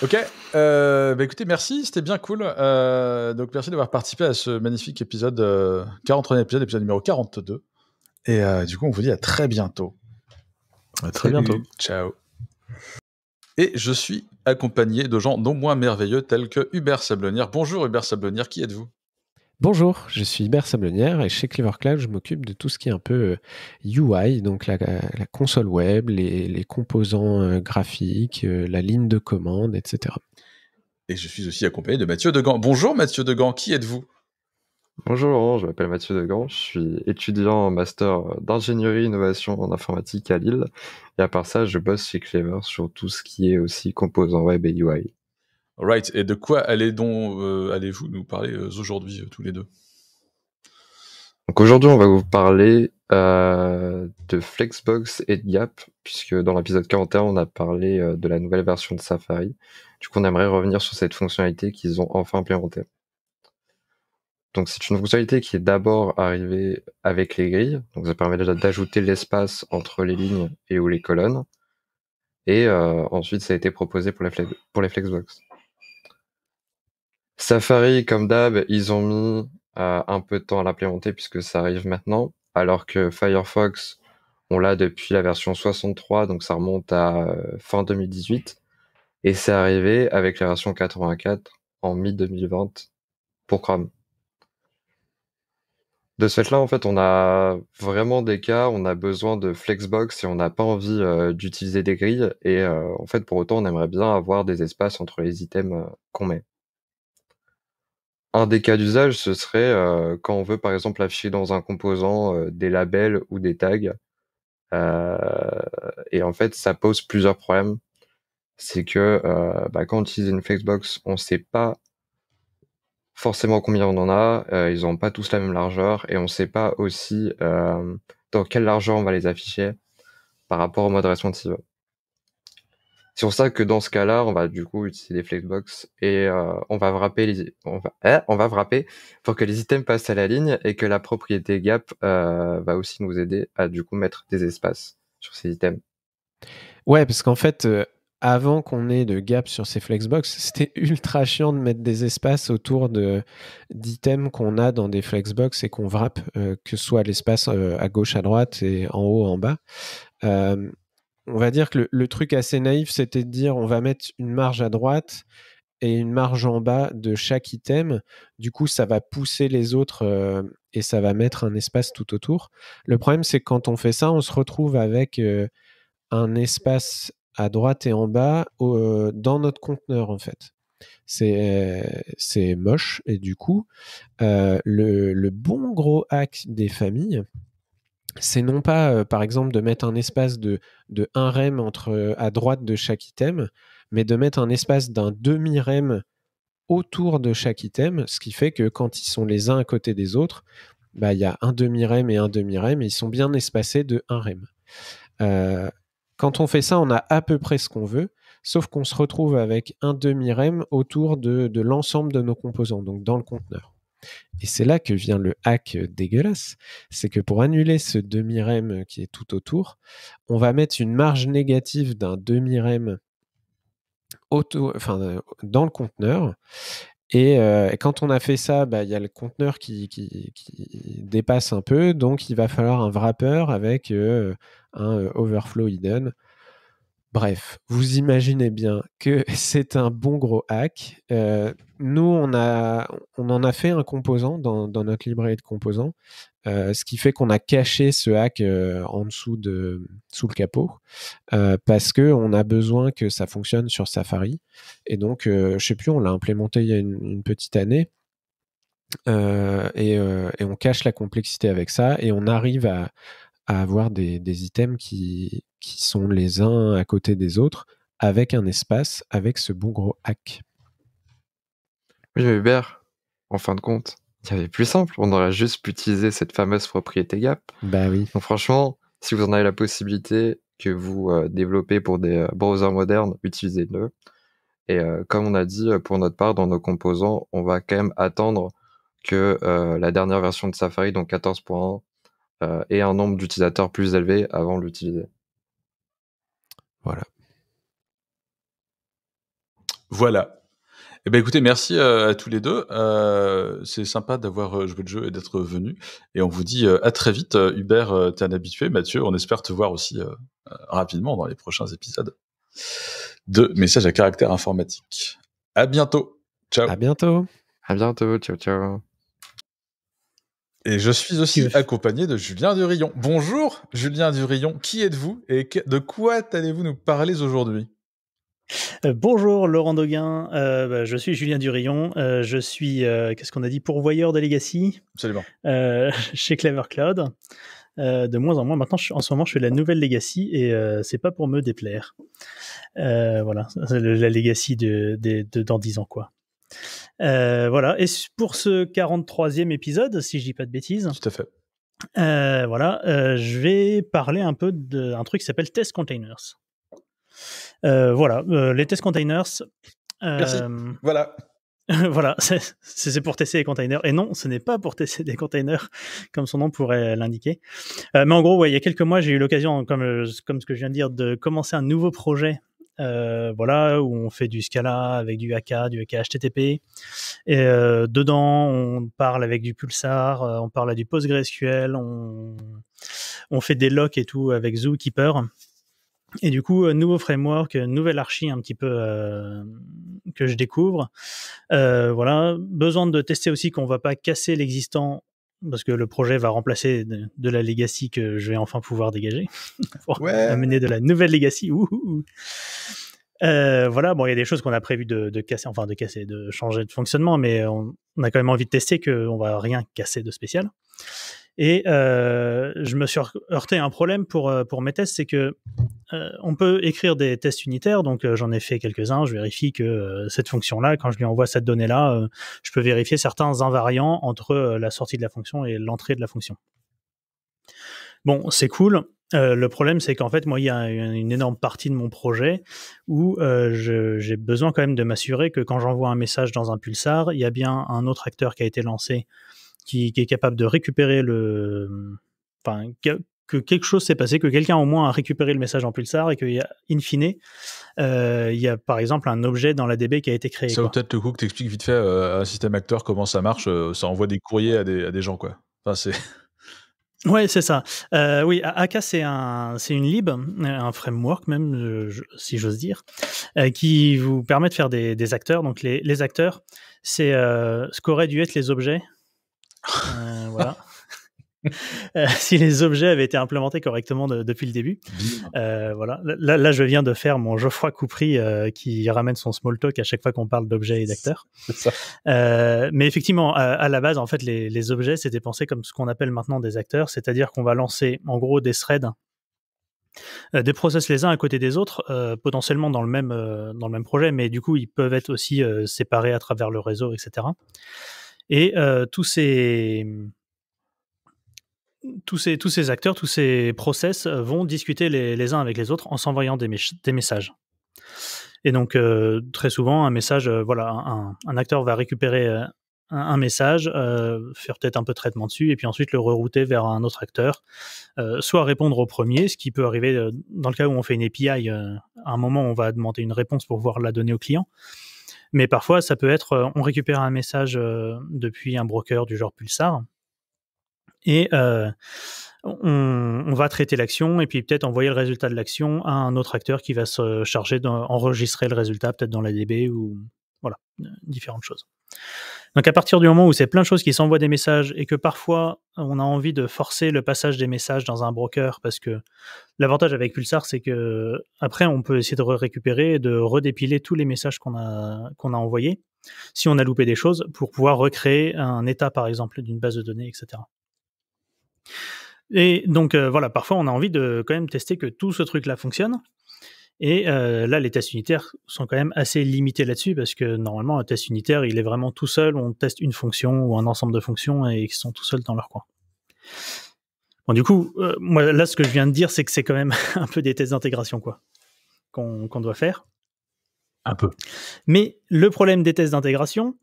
ok. Euh, bah écoutez, merci, c'était bien cool. Euh, donc, merci d'avoir participé à ce magnifique épisode, euh, 41 épisode, épisode numéro 42. Et euh, du coup, on vous dit à très bientôt. À très bientôt. Ciao. Et je suis accompagné de gens non moins merveilleux tels que Hubert Sablonir. Bonjour Hubert Sablonir, qui êtes-vous Bonjour, je suis Hubert Sablonnière et chez Clever Cloud, je m'occupe de tout ce qui est un peu UI, euh, donc la, console web, les, composants euh, graphiques, euh, la ligne de commande, etc. Et je suis aussi accompagné de Mathieu Degand. Bonjour Mathieu Gand qui êtes-vous Bonjour je m'appelle Mathieu Gand je suis étudiant en master d'ingénierie innovation en informatique à Lille. Et à part ça, je bosse chez Clever sur tout ce qui est aussi composants web et UI. Right. Et de quoi allez euh, vous nous parler euh, aujourd'hui, euh, tous les deux Donc aujourd'hui, on va vous parler de Flexbox et de Gap, puisque dans l'épisode 41, on a parlé de la nouvelle version de Safari. Du coup, on aimerait revenir sur cette fonctionnalité qu'ils ont enfin implémentée. Donc c'est une fonctionnalité qui est d'abord arrivée avec les grilles, donc ça permet déjà d'ajouter l'espace entre les lignes et ou les colonnes. Et ensuite ça a été proposé pour les flexbox. Safari, comme d'hab, ils ont mis euh, un peu de temps à l'implémenter puisque ça arrive maintenant, alors que Firefox, on l'a depuis la version 63, donc ça remonte à euh, fin 2018, et c'est arrivé avec la version 84 en mi-2020 pour Chrome. De ce fait-là, en fait, on a vraiment des cas, on a besoin de Flexbox et on n'a pas envie euh, d'utiliser des grilles. Et en fait, pour autant, on aimerait bien avoir des espaces entre les items qu'on met. Un des cas d'usage, ce serait euh, quand on veut par exemple afficher dans un composant euh, des labels ou des tags. Euh, et en fait, ça pose plusieurs problèmes. C'est que bah, quand on utilise une flexbox, on ne sait pas forcément combien on en a. ils n'ont pas tous la même largeur et on ne sait pas aussi dans quelle largeur on va les afficher par rapport au mode responsive. C'est pour ça que dans ce cas-là, on va du coup utiliser des flexbox et euh, on va wrapper on va, hein, on va pour que les items passent à la ligne et que la propriété gap euh, va aussi nous aider à du coup mettre des espaces sur ces items. Ouais, parce qu'en fait, euh, avant qu'on ait de gap sur ces flexbox, c'était (laughs) ultra chiant de mettre des espaces autour de d'items qu'on a dans des flexbox et qu'on wrap, que ce soit l'espace à gauche, à droite et en haut, en bas on va dire que le, truc assez naïf, c'était de dire on va mettre une marge à droite et une marge en bas de chaque item. Du coup, ça va pousser les autres euh, et ça va mettre un espace tout autour. Le problème, c'est que quand on fait ça, on se retrouve avec euh, un espace à droite et en bas euh, dans notre conteneur, en fait. C'est moche. Et du coup, le, le bon gros hack des familles, c'est non pas, euh, par exemple, de mettre un espace de, 1 rem entre, euh, à droite de chaque item, mais de mettre un espace d'un demi-rem autour de chaque item, ce qui fait que quand ils sont les uns à côté des autres, bah, il y a un demi-rem et un demi-rem, et ils sont bien espacés de 1 rem. Euh, quand on fait ça, on a à peu près ce qu'on veut, sauf qu'on se retrouve avec un demi-rem autour de l'ensemble de nos composants, donc dans le conteneur. Et c'est là que vient le hack dégueulasse, c'est que pour annuler ce demi-REM qui est tout autour, on va mettre une marge négative d'un demi-REM dans le conteneur. Euh, et, quand on a fait ça, bah, il y a le conteneur qui, dépasse un peu, donc il va falloir un wrapper avec euh, un euh, overflow hidden. Bref, vous imaginez bien que (laughs) c'est un bon gros hack nous, on, a, en a fait un composant dans, notre librairie de composants, euh, ce qui fait qu'on a caché ce hack euh, en dessous de sous le capot euh, parce qu'on a besoin que ça fonctionne sur Safari. Et donc, je sais plus, on l'a implémenté il y a une, petite année. Et, on cache la complexité avec ça et on arrive à, avoir des, items qui sont les uns à côté des autres avec un espace, avec ce bon gros hack. Oui, mais Hubert, en fin de compte, il y avait plus simple. On aurait juste pu utiliser cette fameuse propriété gap. Bah oui. Donc franchement, si vous en avez la possibilité que vous euh, développez pour des euh, browsers modernes, utilisez-le. Et euh, comme on a dit, pour notre part, dans nos composants, on va quand même attendre que la dernière version de Safari, donc 14.1, ait un nombre d'utilisateurs plus élevé avant de l'utiliser. Voilà. Voilà. Eh bien, écoutez, merci euh, à tous les deux. Euh, c'est sympa d'avoir euh, joué le jeu et d'être venu. Et on vous dit à très vite. Hubert, t'es un habitué. Mathieu, on espère te voir aussi rapidement dans les prochains épisodes de Messages à caractère informatique. À bientôt. Ciao. À bientôt. À bientôt. Ciao, ciao. Et je suis aussi accompagné de Julien Durillon. Bonjour, Julien Durillon. Qui êtes-vous et de quoi allez-vous nous parler aujourd'hui euh, bonjour Laurent Doguin, euh, bah, je suis Julien Durillon, euh, je suis, qu'est-ce qu'on a dit, pourvoyeur de Legacy Absolument. (laughs) chez Clever Cloud. de moins en moins, maintenant en ce moment je fais la nouvelle Legacy et c'est pas pour me déplaire. voilà, la Legacy de, dans 10 ans quoi. voilà, et pour ce 43e épisode, si je dis pas de bêtises. Tout à fait. voilà, je vais parler un peu d'un truc qui s'appelle Test Containers. Euh, voilà, euh, les test containers. Euh, (laughs) voilà. voilà, c'est pour tester les containers. Et non, ce n'est pas pour tester des containers, (laughs) comme son nom pourrait l'indiquer. mais en gros, il y a quelques mois, j'ai eu l'occasion, comme, ce que je viens de dire, de commencer un nouveau projet. voilà, où on fait du Scala avec du AK, du AK HTTP. Et dedans, on parle avec du Pulsar, on parle à du PostgreSQL, on, on fait des locks et tout avec ZooKeeper. Et du coup, euh, nouveau framework, euh, nouvelle archi un petit peu euh, que je découvre. voilà, besoin de tester aussi qu'on ne va pas casser l'existant parce que le projet va remplacer de, la legacy que je vais enfin pouvoir dégager (laughs) amener de la nouvelle legacy. voilà, bon, il y a des choses qu'on a prévu de, casser, enfin de casser, de changer de fonctionnement, mais on, a quand même envie de tester qu'on va rien casser de spécial. Et euh, je me suis heurté à un problème pour, euh, mes tests, c'est que euh, on peut écrire des tests unitaires, donc j'en ai fait quelques-uns, je vérifie que cette fonction-là, quand je lui envoie cette donnée-là, je peux vérifier certains invariants entre la sortie de la fonction et l'entrée de la fonction. Bon, c'est cool. le problème, c'est qu'en fait, moi, il y a une, énorme partie de mon projet où j'ai besoin quand même de m'assurer que quand j'envoie un message dans un pulsar, il y a bien un autre acteur qui a été lancé qui, est capable de récupérer le, enfin, que quelque chose s'est passé, que quelqu'un au moins a récupéré le message en pulsar et qu'il y a, in fine, euh, il y a par exemple un objet dans la DB qui a été créé. Ça peut-être le coup que tu expliques vite fait euh, à un système acteur comment ça marche, euh, ça envoie des courriers à des, gens, quoi. Enfin, c'est. (laughs) Ouais, c'est ça. oui, AK, c'est un, c'est une lib, un framework même, si j'ose dire, qui vous permet de faire des, acteurs. Donc les, les acteurs, c'est ce qu'auraient dû être les objets euh, voilà. Euh, (laughs) si les objets avaient été implémentés correctement depuis le début. Euh, voilà. Là, je viens de faire mon Geoffroy Coupry qui ramène son small talk à chaque fois qu'on parle d'objets et d'acteurs. (laughs) mais effectivement, à, la base, en fait, les, objets, c'était pensé comme ce qu'on appelle maintenant des acteurs, c'est-à-dire qu'on va lancer en gros des threads des process les uns à côté des autres, potentiellement dans le, même, dans le même projet, mais du coup, ils peuvent être aussi séparés à travers le réseau, etc. Et euh, tous ces tous ces, acteurs, tous ces process euh, vont discuter les, uns avec les autres en s'envoyant des, messages. Et donc, euh, très souvent, un message, voilà, un, acteur va récupérer un, un, message, faire peut-être un peu de traitement dessus, et puis ensuite le rerouter vers un autre acteur, soit répondre au premier, ce qui peut arriver dans le cas où on fait une API, à un moment, on va demander une réponse pour pouvoir la donner au client, mais parfois, ça peut être, euh, on récupère un message euh, depuis un broker du genre Pulsar et euh, on, on, va traiter l'action et puis peut-être envoyer le résultat de l'action à un autre acteur qui va se charger d'enregistrer le résultat peut-être dans la DB ou, voilà, différentes choses. Donc à partir du moment où c'est plein de choses qui s'envoient des messages et que parfois on a envie de forcer le passage des messages dans un broker parce que l'avantage avec Pulsar c'est que après on peut essayer de récupérer et de redépiler tous les messages qu'on a qu'on a envoyés si on a loupé des choses pour pouvoir recréer un état par exemple d'une base de données etc. Et donc euh, voilà parfois on a envie de quand même tester que tout ce truc là fonctionne et euh, là, les tests unitaires sont quand même assez limités là-dessus parce que normalement, un test unitaire, il est vraiment tout seul. On teste une fonction ou un ensemble de fonctions et ils sont tout seuls dans leur coin. Bon, du coup, euh, moi, là, ce que je viens de dire, c'est que c'est quand même (laughs) un peu des tests d'intégration, quoi, qu'on doit faire. Un peu. Mais le problème des tests d'intégration,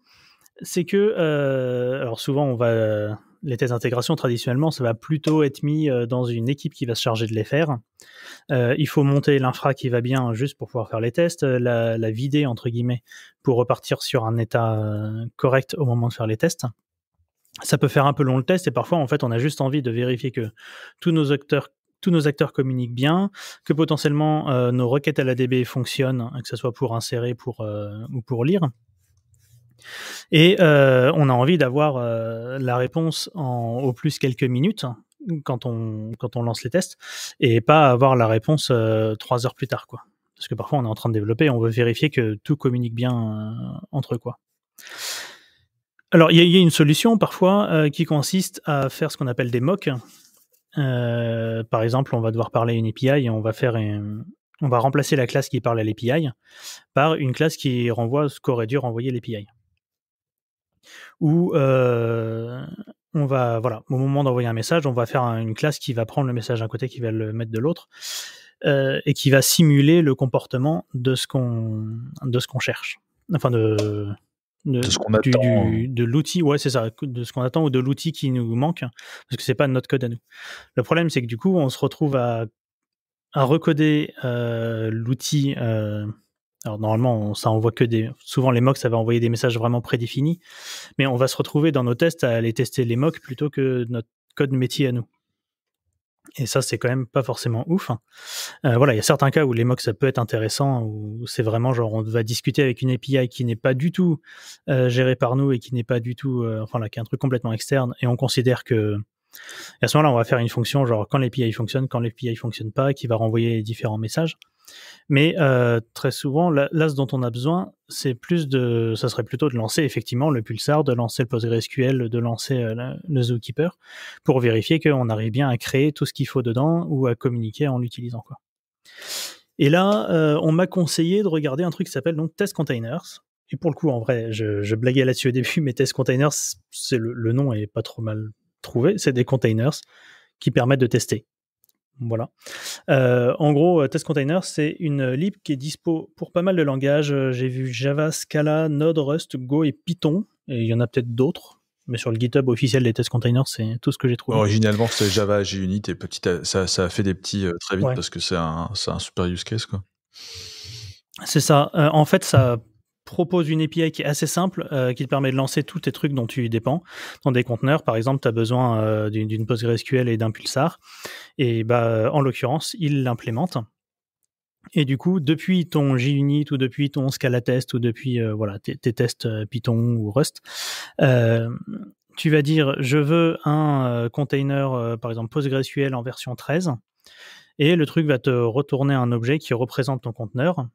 c'est que, euh, alors souvent, on va les tests d'intégration, traditionnellement, ça va plutôt être mis euh, dans une équipe qui va se charger de les faire. Euh, il faut monter l'infra qui va bien juste pour pouvoir faire les tests, euh, la, vider, entre guillemets, pour repartir sur un état correct au moment de faire les tests. Ça peut faire un peu long le test et parfois, en fait, on a juste envie de vérifier que tous nos acteurs tous nos acteurs communiquent bien, que potentiellement nos requêtes à la DB fonctionnent, hein, que ce soit pour insérer pour, ou pour lire. Et euh, on a envie d'avoir euh, la réponse en au plus quelques minutes quand on, quand on lance les tests et pas avoir la réponse euh, trois heures plus tard. Quoi. Parce que parfois on est en train de développer, et on veut vérifier que tout communique bien entre quoi. Alors il y, a une solution parfois qui consiste à faire ce qu'on appelle des mocks. par exemple, on va devoir parler à une API et on va faire on va remplacer la classe qui parle à l'API par une classe qui renvoie ce qu'aurait dû renvoyer l'API où on va, voilà, au moment d'envoyer un message, on va faire une classe qui va prendre le message d'un côté, qui va le mettre de l'autre, et qui va simuler le comportement de ce qu'on, de ce qu'on cherche, enfin de, de, ce qu'on de l'outil, ouais, c'est ça, de ce qu'on attend ou de l'outil qui nous manque, parce que c'est pas notre code à nous. Le problème, c'est que du coup, on se retrouve à, recoder l'outil alors normalement, on, ça envoie que des. Souvent, les mocks, ça va envoyer des messages vraiment prédéfinis, mais on va se retrouver dans nos tests à aller tester les mocks plutôt que notre code métier à nous. Et ça, c'est quand même pas forcément ouf. Hein. Euh, voilà, il y a certains cas où les mocks, ça peut être intéressant, où c'est vraiment genre on va discuter avec une API qui n'est pas du tout euh, gérée par nous et qui n'est pas du tout, euh, enfin là, qui est un truc complètement externe, et on considère que à ce moment-là, on va faire une fonction genre quand l'API fonctionne, quand l'API fonctionne pas, qui va renvoyer différents messages. Mais euh, très souvent, là, ce dont on a besoin, c'est plus de, ça serait plutôt de lancer effectivement le Pulsar, de lancer le PostgreSQL, de lancer euh, le Zookeeper pour vérifier qu'on arrive bien à créer tout ce qu'il faut dedans ou à communiquer en l'utilisant. Quoi. Et là, euh, on m'a conseillé de regarder un truc qui s'appelle donc Test Containers. Et pour le coup, en vrai, je, blaguais là-dessus au début, mais Test Containers, c'est le, le nom est pas trop mal trouvé. C'est des containers qui permettent de tester. Voilà. Euh, en gros, euh, Test Container, c'est une lib qui est dispo pour pas mal de langages. Euh, j'ai vu Java, Scala, Node, Rust, Go et Python. Et il y en a peut-être d'autres. Mais sur le GitHub officiel des Test Containers, c'est tout ce que j'ai trouvé. Originalement, c'était Java, JUnit et petit, ça, ça a fait des petits très vite parce que c'est un, un, super use case. quoi. C'est ça. en fait, ça propose une API qui est assez simple, euh, qui te permet de lancer tous tes trucs dont tu dépends dans des conteneurs. Par exemple, tu as besoin euh, d'une PostgreSQL et d'un Pulsar. Et bah, euh, en l'occurrence, il l'implémente. Et du coup, depuis ton JUnit ou depuis ton Scala test ou depuis voilà, tes, tests Python ou Rust, tu vas dire je veux un container, par exemple PostgreSQL en version 13. Et le truc va te retourner un objet qui représente ton conteneur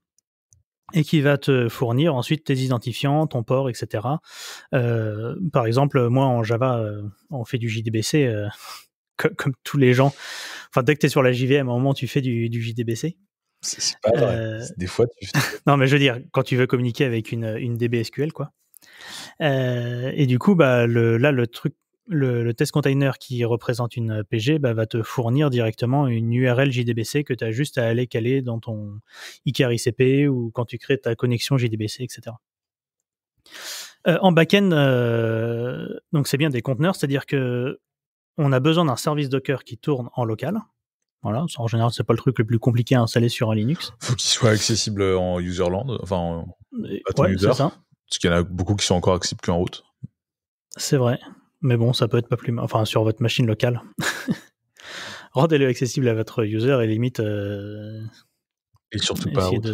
et qui va te fournir ensuite tes identifiants, ton port, etc. Euh, par exemple, moi en Java, euh, on fait du JDBC euh, (laughs) comme, tous les gens. Enfin, dès que tu es sur la JVM, à un moment, tu fais du, JDBC. C'est pas vrai. Des fois, tu... (laughs) non, mais je veux dire, quand tu veux communiquer avec une, DBSQL, quoi. et du coup, bah, là, le truc le, test container qui représente une PG bah, va te fournir directement une URL JDBC que tu as juste à aller caler dans ton Icar ICP ou quand tu crées ta connexion JDBC, etc. Euh, en back-end, euh, donc c'est bien des conteneurs, c'est-à-dire que on a besoin d'un service Docker qui tourne en local. Voilà, en général, c'est pas le truc le plus compliqué à installer sur un Linux. Faut qu'il soit accessible en userland, enfin à ton user, parce qu'il y en a beaucoup qui sont encore accessibles qu'en route. C'est vrai. Mais bon, ça peut être pas plus Enfin, sur votre machine locale. (laughs) Rendez-le accessible à votre user et limite. Euh, et surtout pas. route.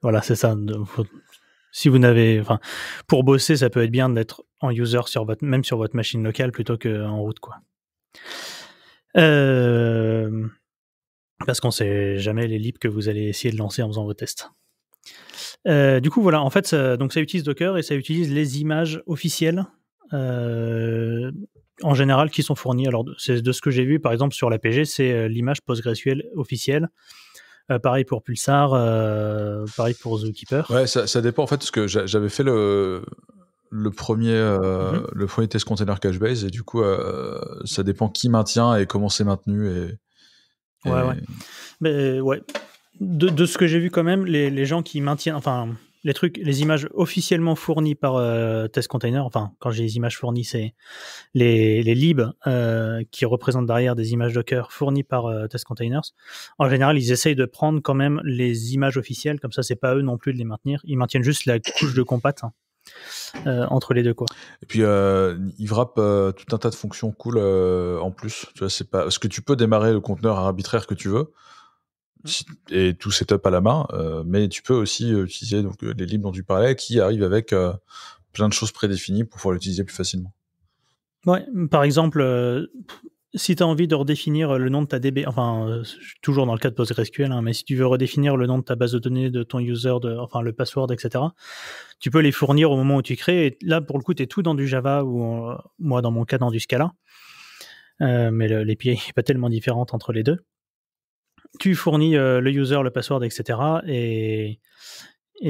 Voilà, c'est ça. Si vous n'avez. Enfin, pour bosser, ça peut être bien d'être en user, sur votre... même sur votre machine locale, plutôt qu'en route, quoi. Euh, parce qu'on sait jamais les libs que vous allez essayer de lancer en faisant vos tests. Euh, du coup, voilà, en fait, donc ça utilise Docker et ça utilise les images officielles euh, en général qui sont fournis. Alors, de ce que j'ai vu, par exemple, sur l'APG, c'est euh, l'image PostgreSQL officielle. Euh, pareil pour Pulsar, pareil pour Zookeeper. Ouais, ça, dépend en fait, parce que j'avais fait le, le, premier, mhm. le premier test container base et du coup, ça dépend qui maintient et comment c'est maintenu. et, Ouais, ouais. Mais, ouais. De, de, ce que j'ai vu quand même, les, les gens qui maintiennent, enfin, les trucs, les images officiellement fournies par euh, Test Container, enfin, quand j'ai les images fournies, c'est les, les libs euh, qui représentent derrière des images Docker fournies par euh, Test Containers. En général, ils essayent de prendre quand même les images officielles, comme ça, c'est pas eux non plus de les maintenir. Ils maintiennent juste la couche de compat. Hein, entre les deux quoi. Et puis ils tout un tas de fonctions cool en plus. Tu vois, c'est pas parce que tu peux démarrer le conteneur arbitraire que tu veux, Mmh. et tout setup à la main, euh, mais tu peux aussi euh, utiliser donc, euh, les libres dont tu parlais qui arrivent avec plein de choses prédéfinies pour pouvoir l'utiliser plus facilement. Ouais, mmh, par exemple, si tu as envie de redéfinir le nom de ta DB, enfin, toujours dans le cas de PostgreSQL, hein, mais si tu veux redéfinir le nom de ta base de données, de ton user, de, enfin le password, etc., tu peux les fournir au moment où tu crées. là, pour le coup, tu es tout dans du Java ou, moi, dans mon cas, dans du Scala. mais les n'est pas tellement différente entre les deux tu fournis euh, le user, le password, etc. Et,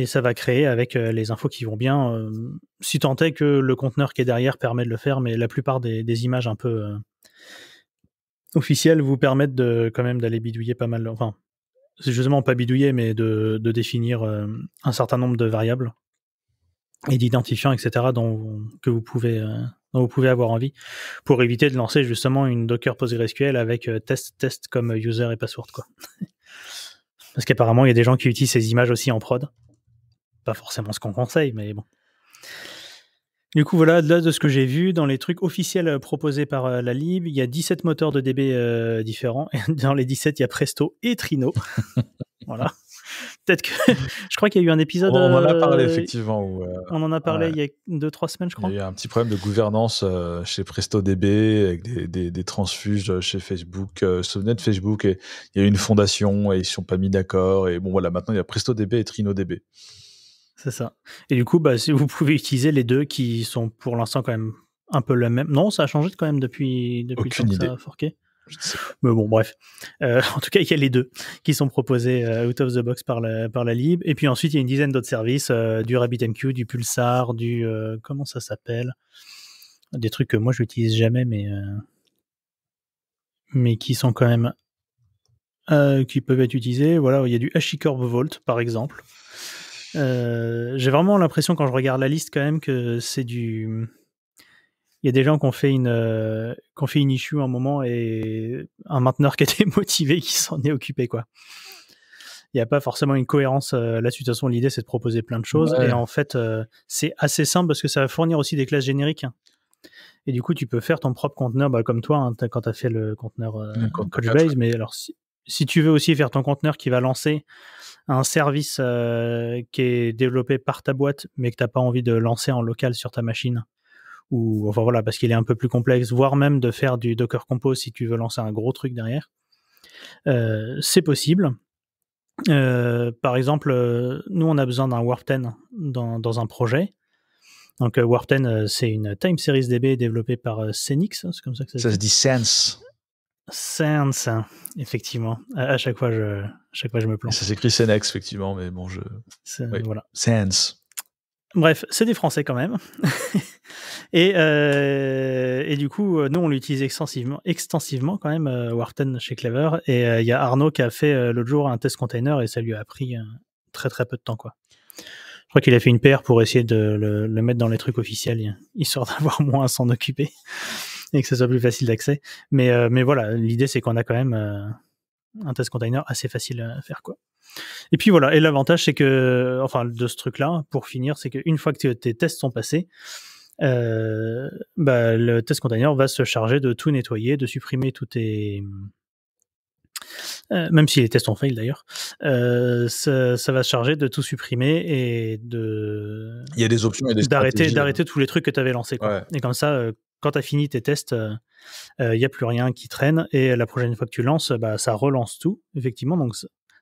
ça va créer avec euh, les infos qui vont bien. Euh, si tant est que le conteneur qui est derrière permet de le faire, mais la plupart des, images un peu officielles vous permettent de, quand même d'aller bidouiller pas mal. Enfin, c'est justement pas bidouiller, mais de, de définir un certain nombre de variables et d'identifiants, etc., dont, que vous pouvez, euh, vous pouvez avoir envie pour éviter de lancer justement une Docker PostgreSQL avec euh, test, test comme user et password. Quoi. (laughs) Parce qu'apparemment, il y a des gens qui utilisent ces images aussi en prod. Pas forcément ce qu'on conseille, mais bon. Du coup, voilà, là de ce que j'ai vu, dans les trucs officiels euh, proposés par la Lib, il y a 17 moteurs de DB différents. Et (laughs) dans les 17, il y a Presto et Trino. (laughs) voilà. Peut-être que (laughs) je crois qu'il y a eu un épisode. On, en a parlé euh, effectivement. Euh, on en a parlé il y a deux trois semaines, je crois. Il y a eu un petit problème de gouvernance euh, chez PrestoDB avec des, des, transfuges chez Facebook. souvenez de Facebook et il y a eu une fondation et ils se sont pas mis d'accord et bon voilà maintenant il y a PrestoDB et TrinoDB. C'est ça. Et du coup, bah, si vous pouvez utiliser les deux qui sont pour l'instant quand même un peu le même. Non, ça a changé quand même depuis, depuis que ça a forqué. Mais bon, bref. Euh, (laughs) en tout cas, il y a les deux qui sont proposés euh, out of the box par la, par la Lib. Et puis ensuite, il y a une dizaine d'autres services, euh, du RabbitMQ, du Pulsar, du... comment ça s'appelle Des trucs que moi, je n'utilise jamais, mais... mais qui sont quand même... qui peuvent être utilisés. Voilà, il y a du HashiCorp Vault, par exemple. J'ai vraiment l'impression, quand je regarde la liste, quand même, que c'est du il y a des gens qui ont fait une, euh, issue à fait une issue un moment et un mainteneur qui était (laughs) motivé, qui s'en est occupé, quoi. Il n'y a pas forcément une cohérence La euh, là De toute façon, l'idée, c'est de proposer plein de choses. Et en fait, euh, c'est assez simple parce que ça va fournir aussi des classes génériques. Et du coup, tu peux faire ton propre conteneur, bah, comme toi, hein, quand tu as fait le conteneur Codebase. Mais alors, si, si, tu veux aussi faire ton conteneur qui va lancer un service qui est développé par ta boîte, mais que tu n'as pas envie de lancer en local sur ta machine, ou enfin voilà, parce qu'il est un peu plus complexe, voire même de faire du Docker Compose si tu veux lancer un gros truc derrière. Euh, c'est possible. Euh, par exemple, euh, nous on a besoin d'un Warp dans, un projet. Donc Warp 10, c'est une time series DB développée par Senix, hein, c'est comme ça que ça, ça se dit. Sense. Sense, hein, effectivement. À, chaque fois, je, chaque fois, je me plante. Ça s'écrit Senex, effectivement, mais bon, je. Voilà. Sense. Bref, c'est des Français quand même. (laughs) et, euh, et, du coup, euh, nous, on l'utilise extensivement, extensivement quand même, euh, Warten Wharton chez Clever. Et il y a Arnaud qui a fait l'autre jour un test container et ça lui a pris très très peu de temps. quoi. Je crois qu'il a fait une paire pour essayer de le, mettre dans les trucs officiels, Il histoire d'avoir (laughs) moins à s'en occuper (laughs) et que ce soit plus facile d'accès. Mais, mais voilà, l'idée c'est qu'on a quand même un test container assez facile à faire. quoi. Et puis voilà, et l'avantage c'est que, enfin de ce truc-là, pour finir, c'est qu'une fois que tes tests sont passés, euh, bah, le test container va se charger de tout nettoyer, de supprimer tous tes... Euh, même si les tests ont fail d'ailleurs, euh, ça, va se charger de tout supprimer et de. Il y a des options et des D'arrêter, d'arrêter hein. tous les trucs que tu avais lancés. Et comme ça, quand tu as fini tes tests, il n'y a plus rien qui traîne et la prochaine fois que tu lances, bah, ça relance tout, effectivement. Donc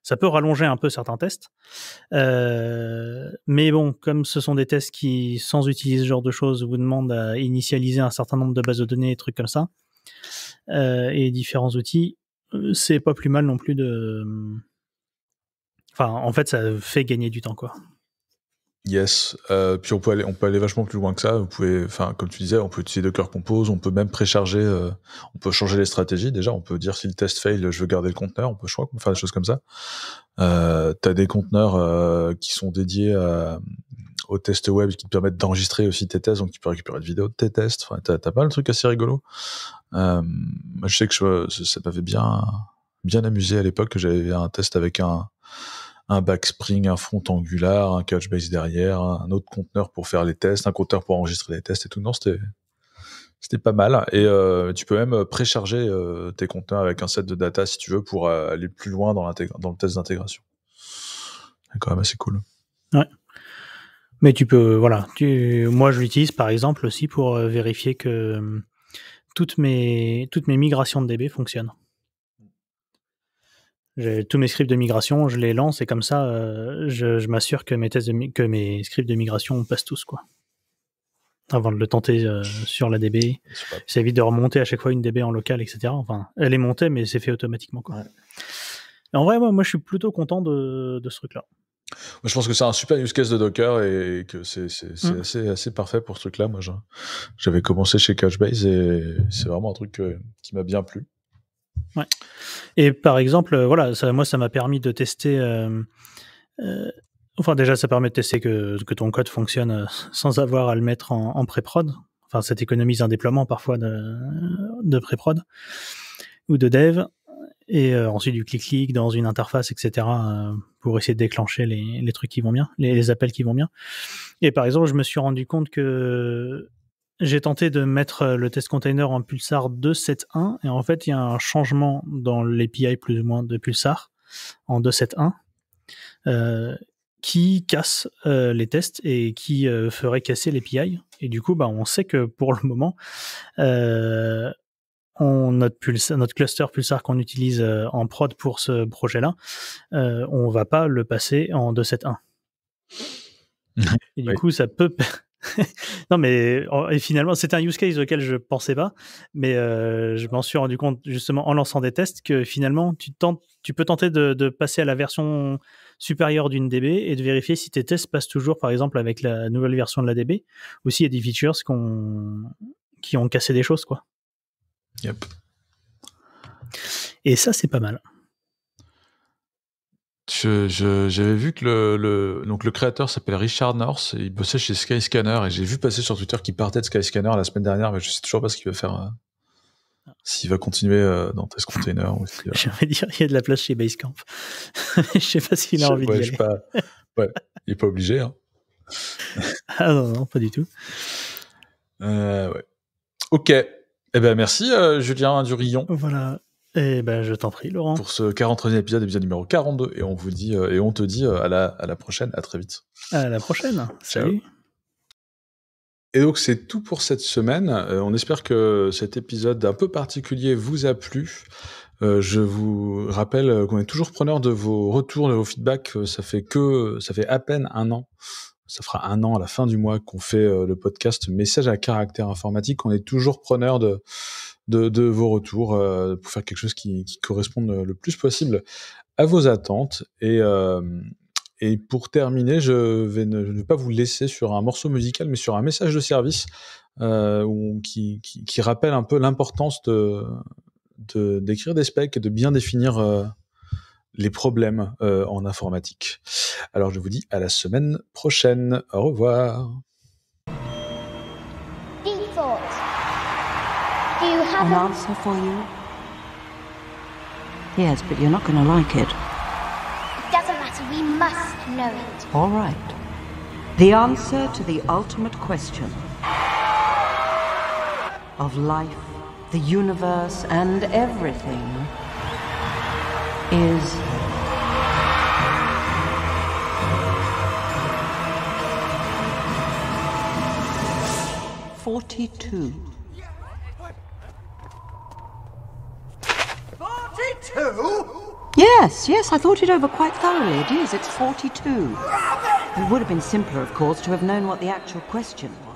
ça peut rallonger un peu certains tests. Euh, mais bon, comme ce sont des tests qui, sans utiliser ce genre de choses, vous demandent à initialiser un certain nombre de bases de données et trucs comme ça, euh, et différents outils, euh, c'est pas plus mal non plus de. Hum, enfin, en fait, ça fait gagner du temps, quoi. Yes. Euh, puis on peut aller, on peut aller vachement plus loin que ça. Vous pouvez, enfin, comme tu disais, on peut utiliser Docker Compose, on peut même précharger, euh, on peut changer les stratégies. Déjà, on peut dire si le test fail, je veux garder le conteneur. On peut, je crois, faire des choses comme ça. Euh, t'as des conteneurs qui sont dédiés au aux tests web qui te permettent d'enregistrer aussi tes tests, donc tu peux récupérer des vidéos de tes tests. T'as pas le truc assez rigolo. je sais que je, ça m'avait bien, bien amusé à l'époque que j'avais un test avec un un backspring, un front angular, un catch base derrière, un autre conteneur pour faire les tests, un compteur pour enregistrer les tests et tout. Non, c'était c'était pas mal. Et euh, tu peux même euh, précharger euh, tes conteneurs avec un set de data si tu veux pour aller plus loin dans, le test d'intégration. C'est quand même assez cool. Ouais. Mais tu peux, voilà. moi, je l'utilise par exemple aussi pour vérifier que hum, toutes mes, toutes mes migrations de DB fonctionnent tous mes scripts de migration, je les lance et comme ça, euh, je, m'assure que mes que mes scripts de migration passent tous quoi. Avant de le tenter euh, sur la DB, ça évite de remonter à chaque fois une DB en local, etc. Enfin, elle est montée, mais c'est fait automatiquement quoi. En vrai, moi, je suis plutôt content de, ce truc-là. je pense que c'est un super use case de Docker et que c'est, mm. assez, parfait pour ce truc-là. Moi, j'avais commencé chez Couchbase et c'est vraiment un truc euh, qui m'a bien plu. Ouais. Et par exemple, euh, voilà, ça, moi, ça m'a permis de tester. Euh, euh, enfin, déjà, ça permet de tester que, que, ton code fonctionne euh, sans avoir à le mettre en, pré-prod. Enfin, ça t'économise un déploiement parfois de, de pré-prod ou de dev. Et ensuite, du clic-clic dans une interface, etc., pour essayer de déclencher les, trucs qui vont bien, les, les, appels qui vont bien. Et par exemple, je me suis rendu compte que j'ai tenté de mettre euh, le test container en Pulsar 2.7.1 et en fait, il y a un changement dans l'API plus ou moins de Pulsar en 2.7.1 euh, qui casse euh, les tests et qui euh, ferait casser l'API. Et du coup, bah, on sait que pour le moment, on, notre, Pulsar, notre cluster Pulsar qu'on utilise en prod pour ce projet-là, on va pas le passer en 2.7.1. (laughs) Et du coup, ça peut, non, mais finalement, c'est un use case auquel je ne pensais pas, mais euh, je m'en suis rendu compte justement en lançant des tests que finalement, tu, tu peux tenter de, passer à la version supérieure d'une DB et de vérifier si tes tests passent toujours, par exemple, avec la nouvelle version de la DB ou s'il y a des features qui ont cassé des choses, quoi. Yep. Et ça, c'est pas mal j'avais vu que le, donc le créateur s'appelle Richard North, il bossait chez Skyscanner et j'ai vu passer sur Twitter qu'il partait de Skyscanner la semaine dernière, mais je sais toujours pas ce qu'il va faire. Hein. S'il va continuer euh, dans Test Container. Si, J'aimerais dire, il y a de la place chez Basecamp. (laughs) je sais pas s'il a envie d'y aller. il est pas obligé. Hein. (laughs) ah non, pas du tout. Euh, ok. et eh ben merci euh, Julien Durillon. Voilà. Eh ben, je t'en prie, Laurent. Pour ce 43 e épisode, épisode numéro 42. Et on vous dit, euh, et on te dit euh, à la, la prochaine, à très vite. À la prochaine. Salut. Et donc c'est tout pour cette semaine. Euh, on espère que cet épisode un peu particulier vous a plu. je vous rappelle qu'on est toujours preneur de vos retours, de vos feedbacks. Ça fait que ça fait à peine un an. Ça fera un an à la fin du mois qu'on fait le podcast Message à caractère informatique. On est toujours preneur de de, vos retours euh, pour faire quelque chose qui, qui, corresponde euh, le plus possible à vos attentes. Et, euh, pour terminer, je vais ne, vais pas vous laisser sur un morceau musical, mais sur un message de service qui, rappelle un peu l'importance de d'écrire des specs et de bien définir les problèmes en informatique. Alors je vous dis à la semaine prochaine. Au revoir. an answer for you? Yes, but you're not going to like it. It doesn't matter. We must know it. All right. The answer to the ultimate question of life, the universe, and everything is. Forty-two. 42? Yes, yes, I thought it over quite thoroughly. It is, it's 42. It would have been simpler, of course, to have known what the actual question was.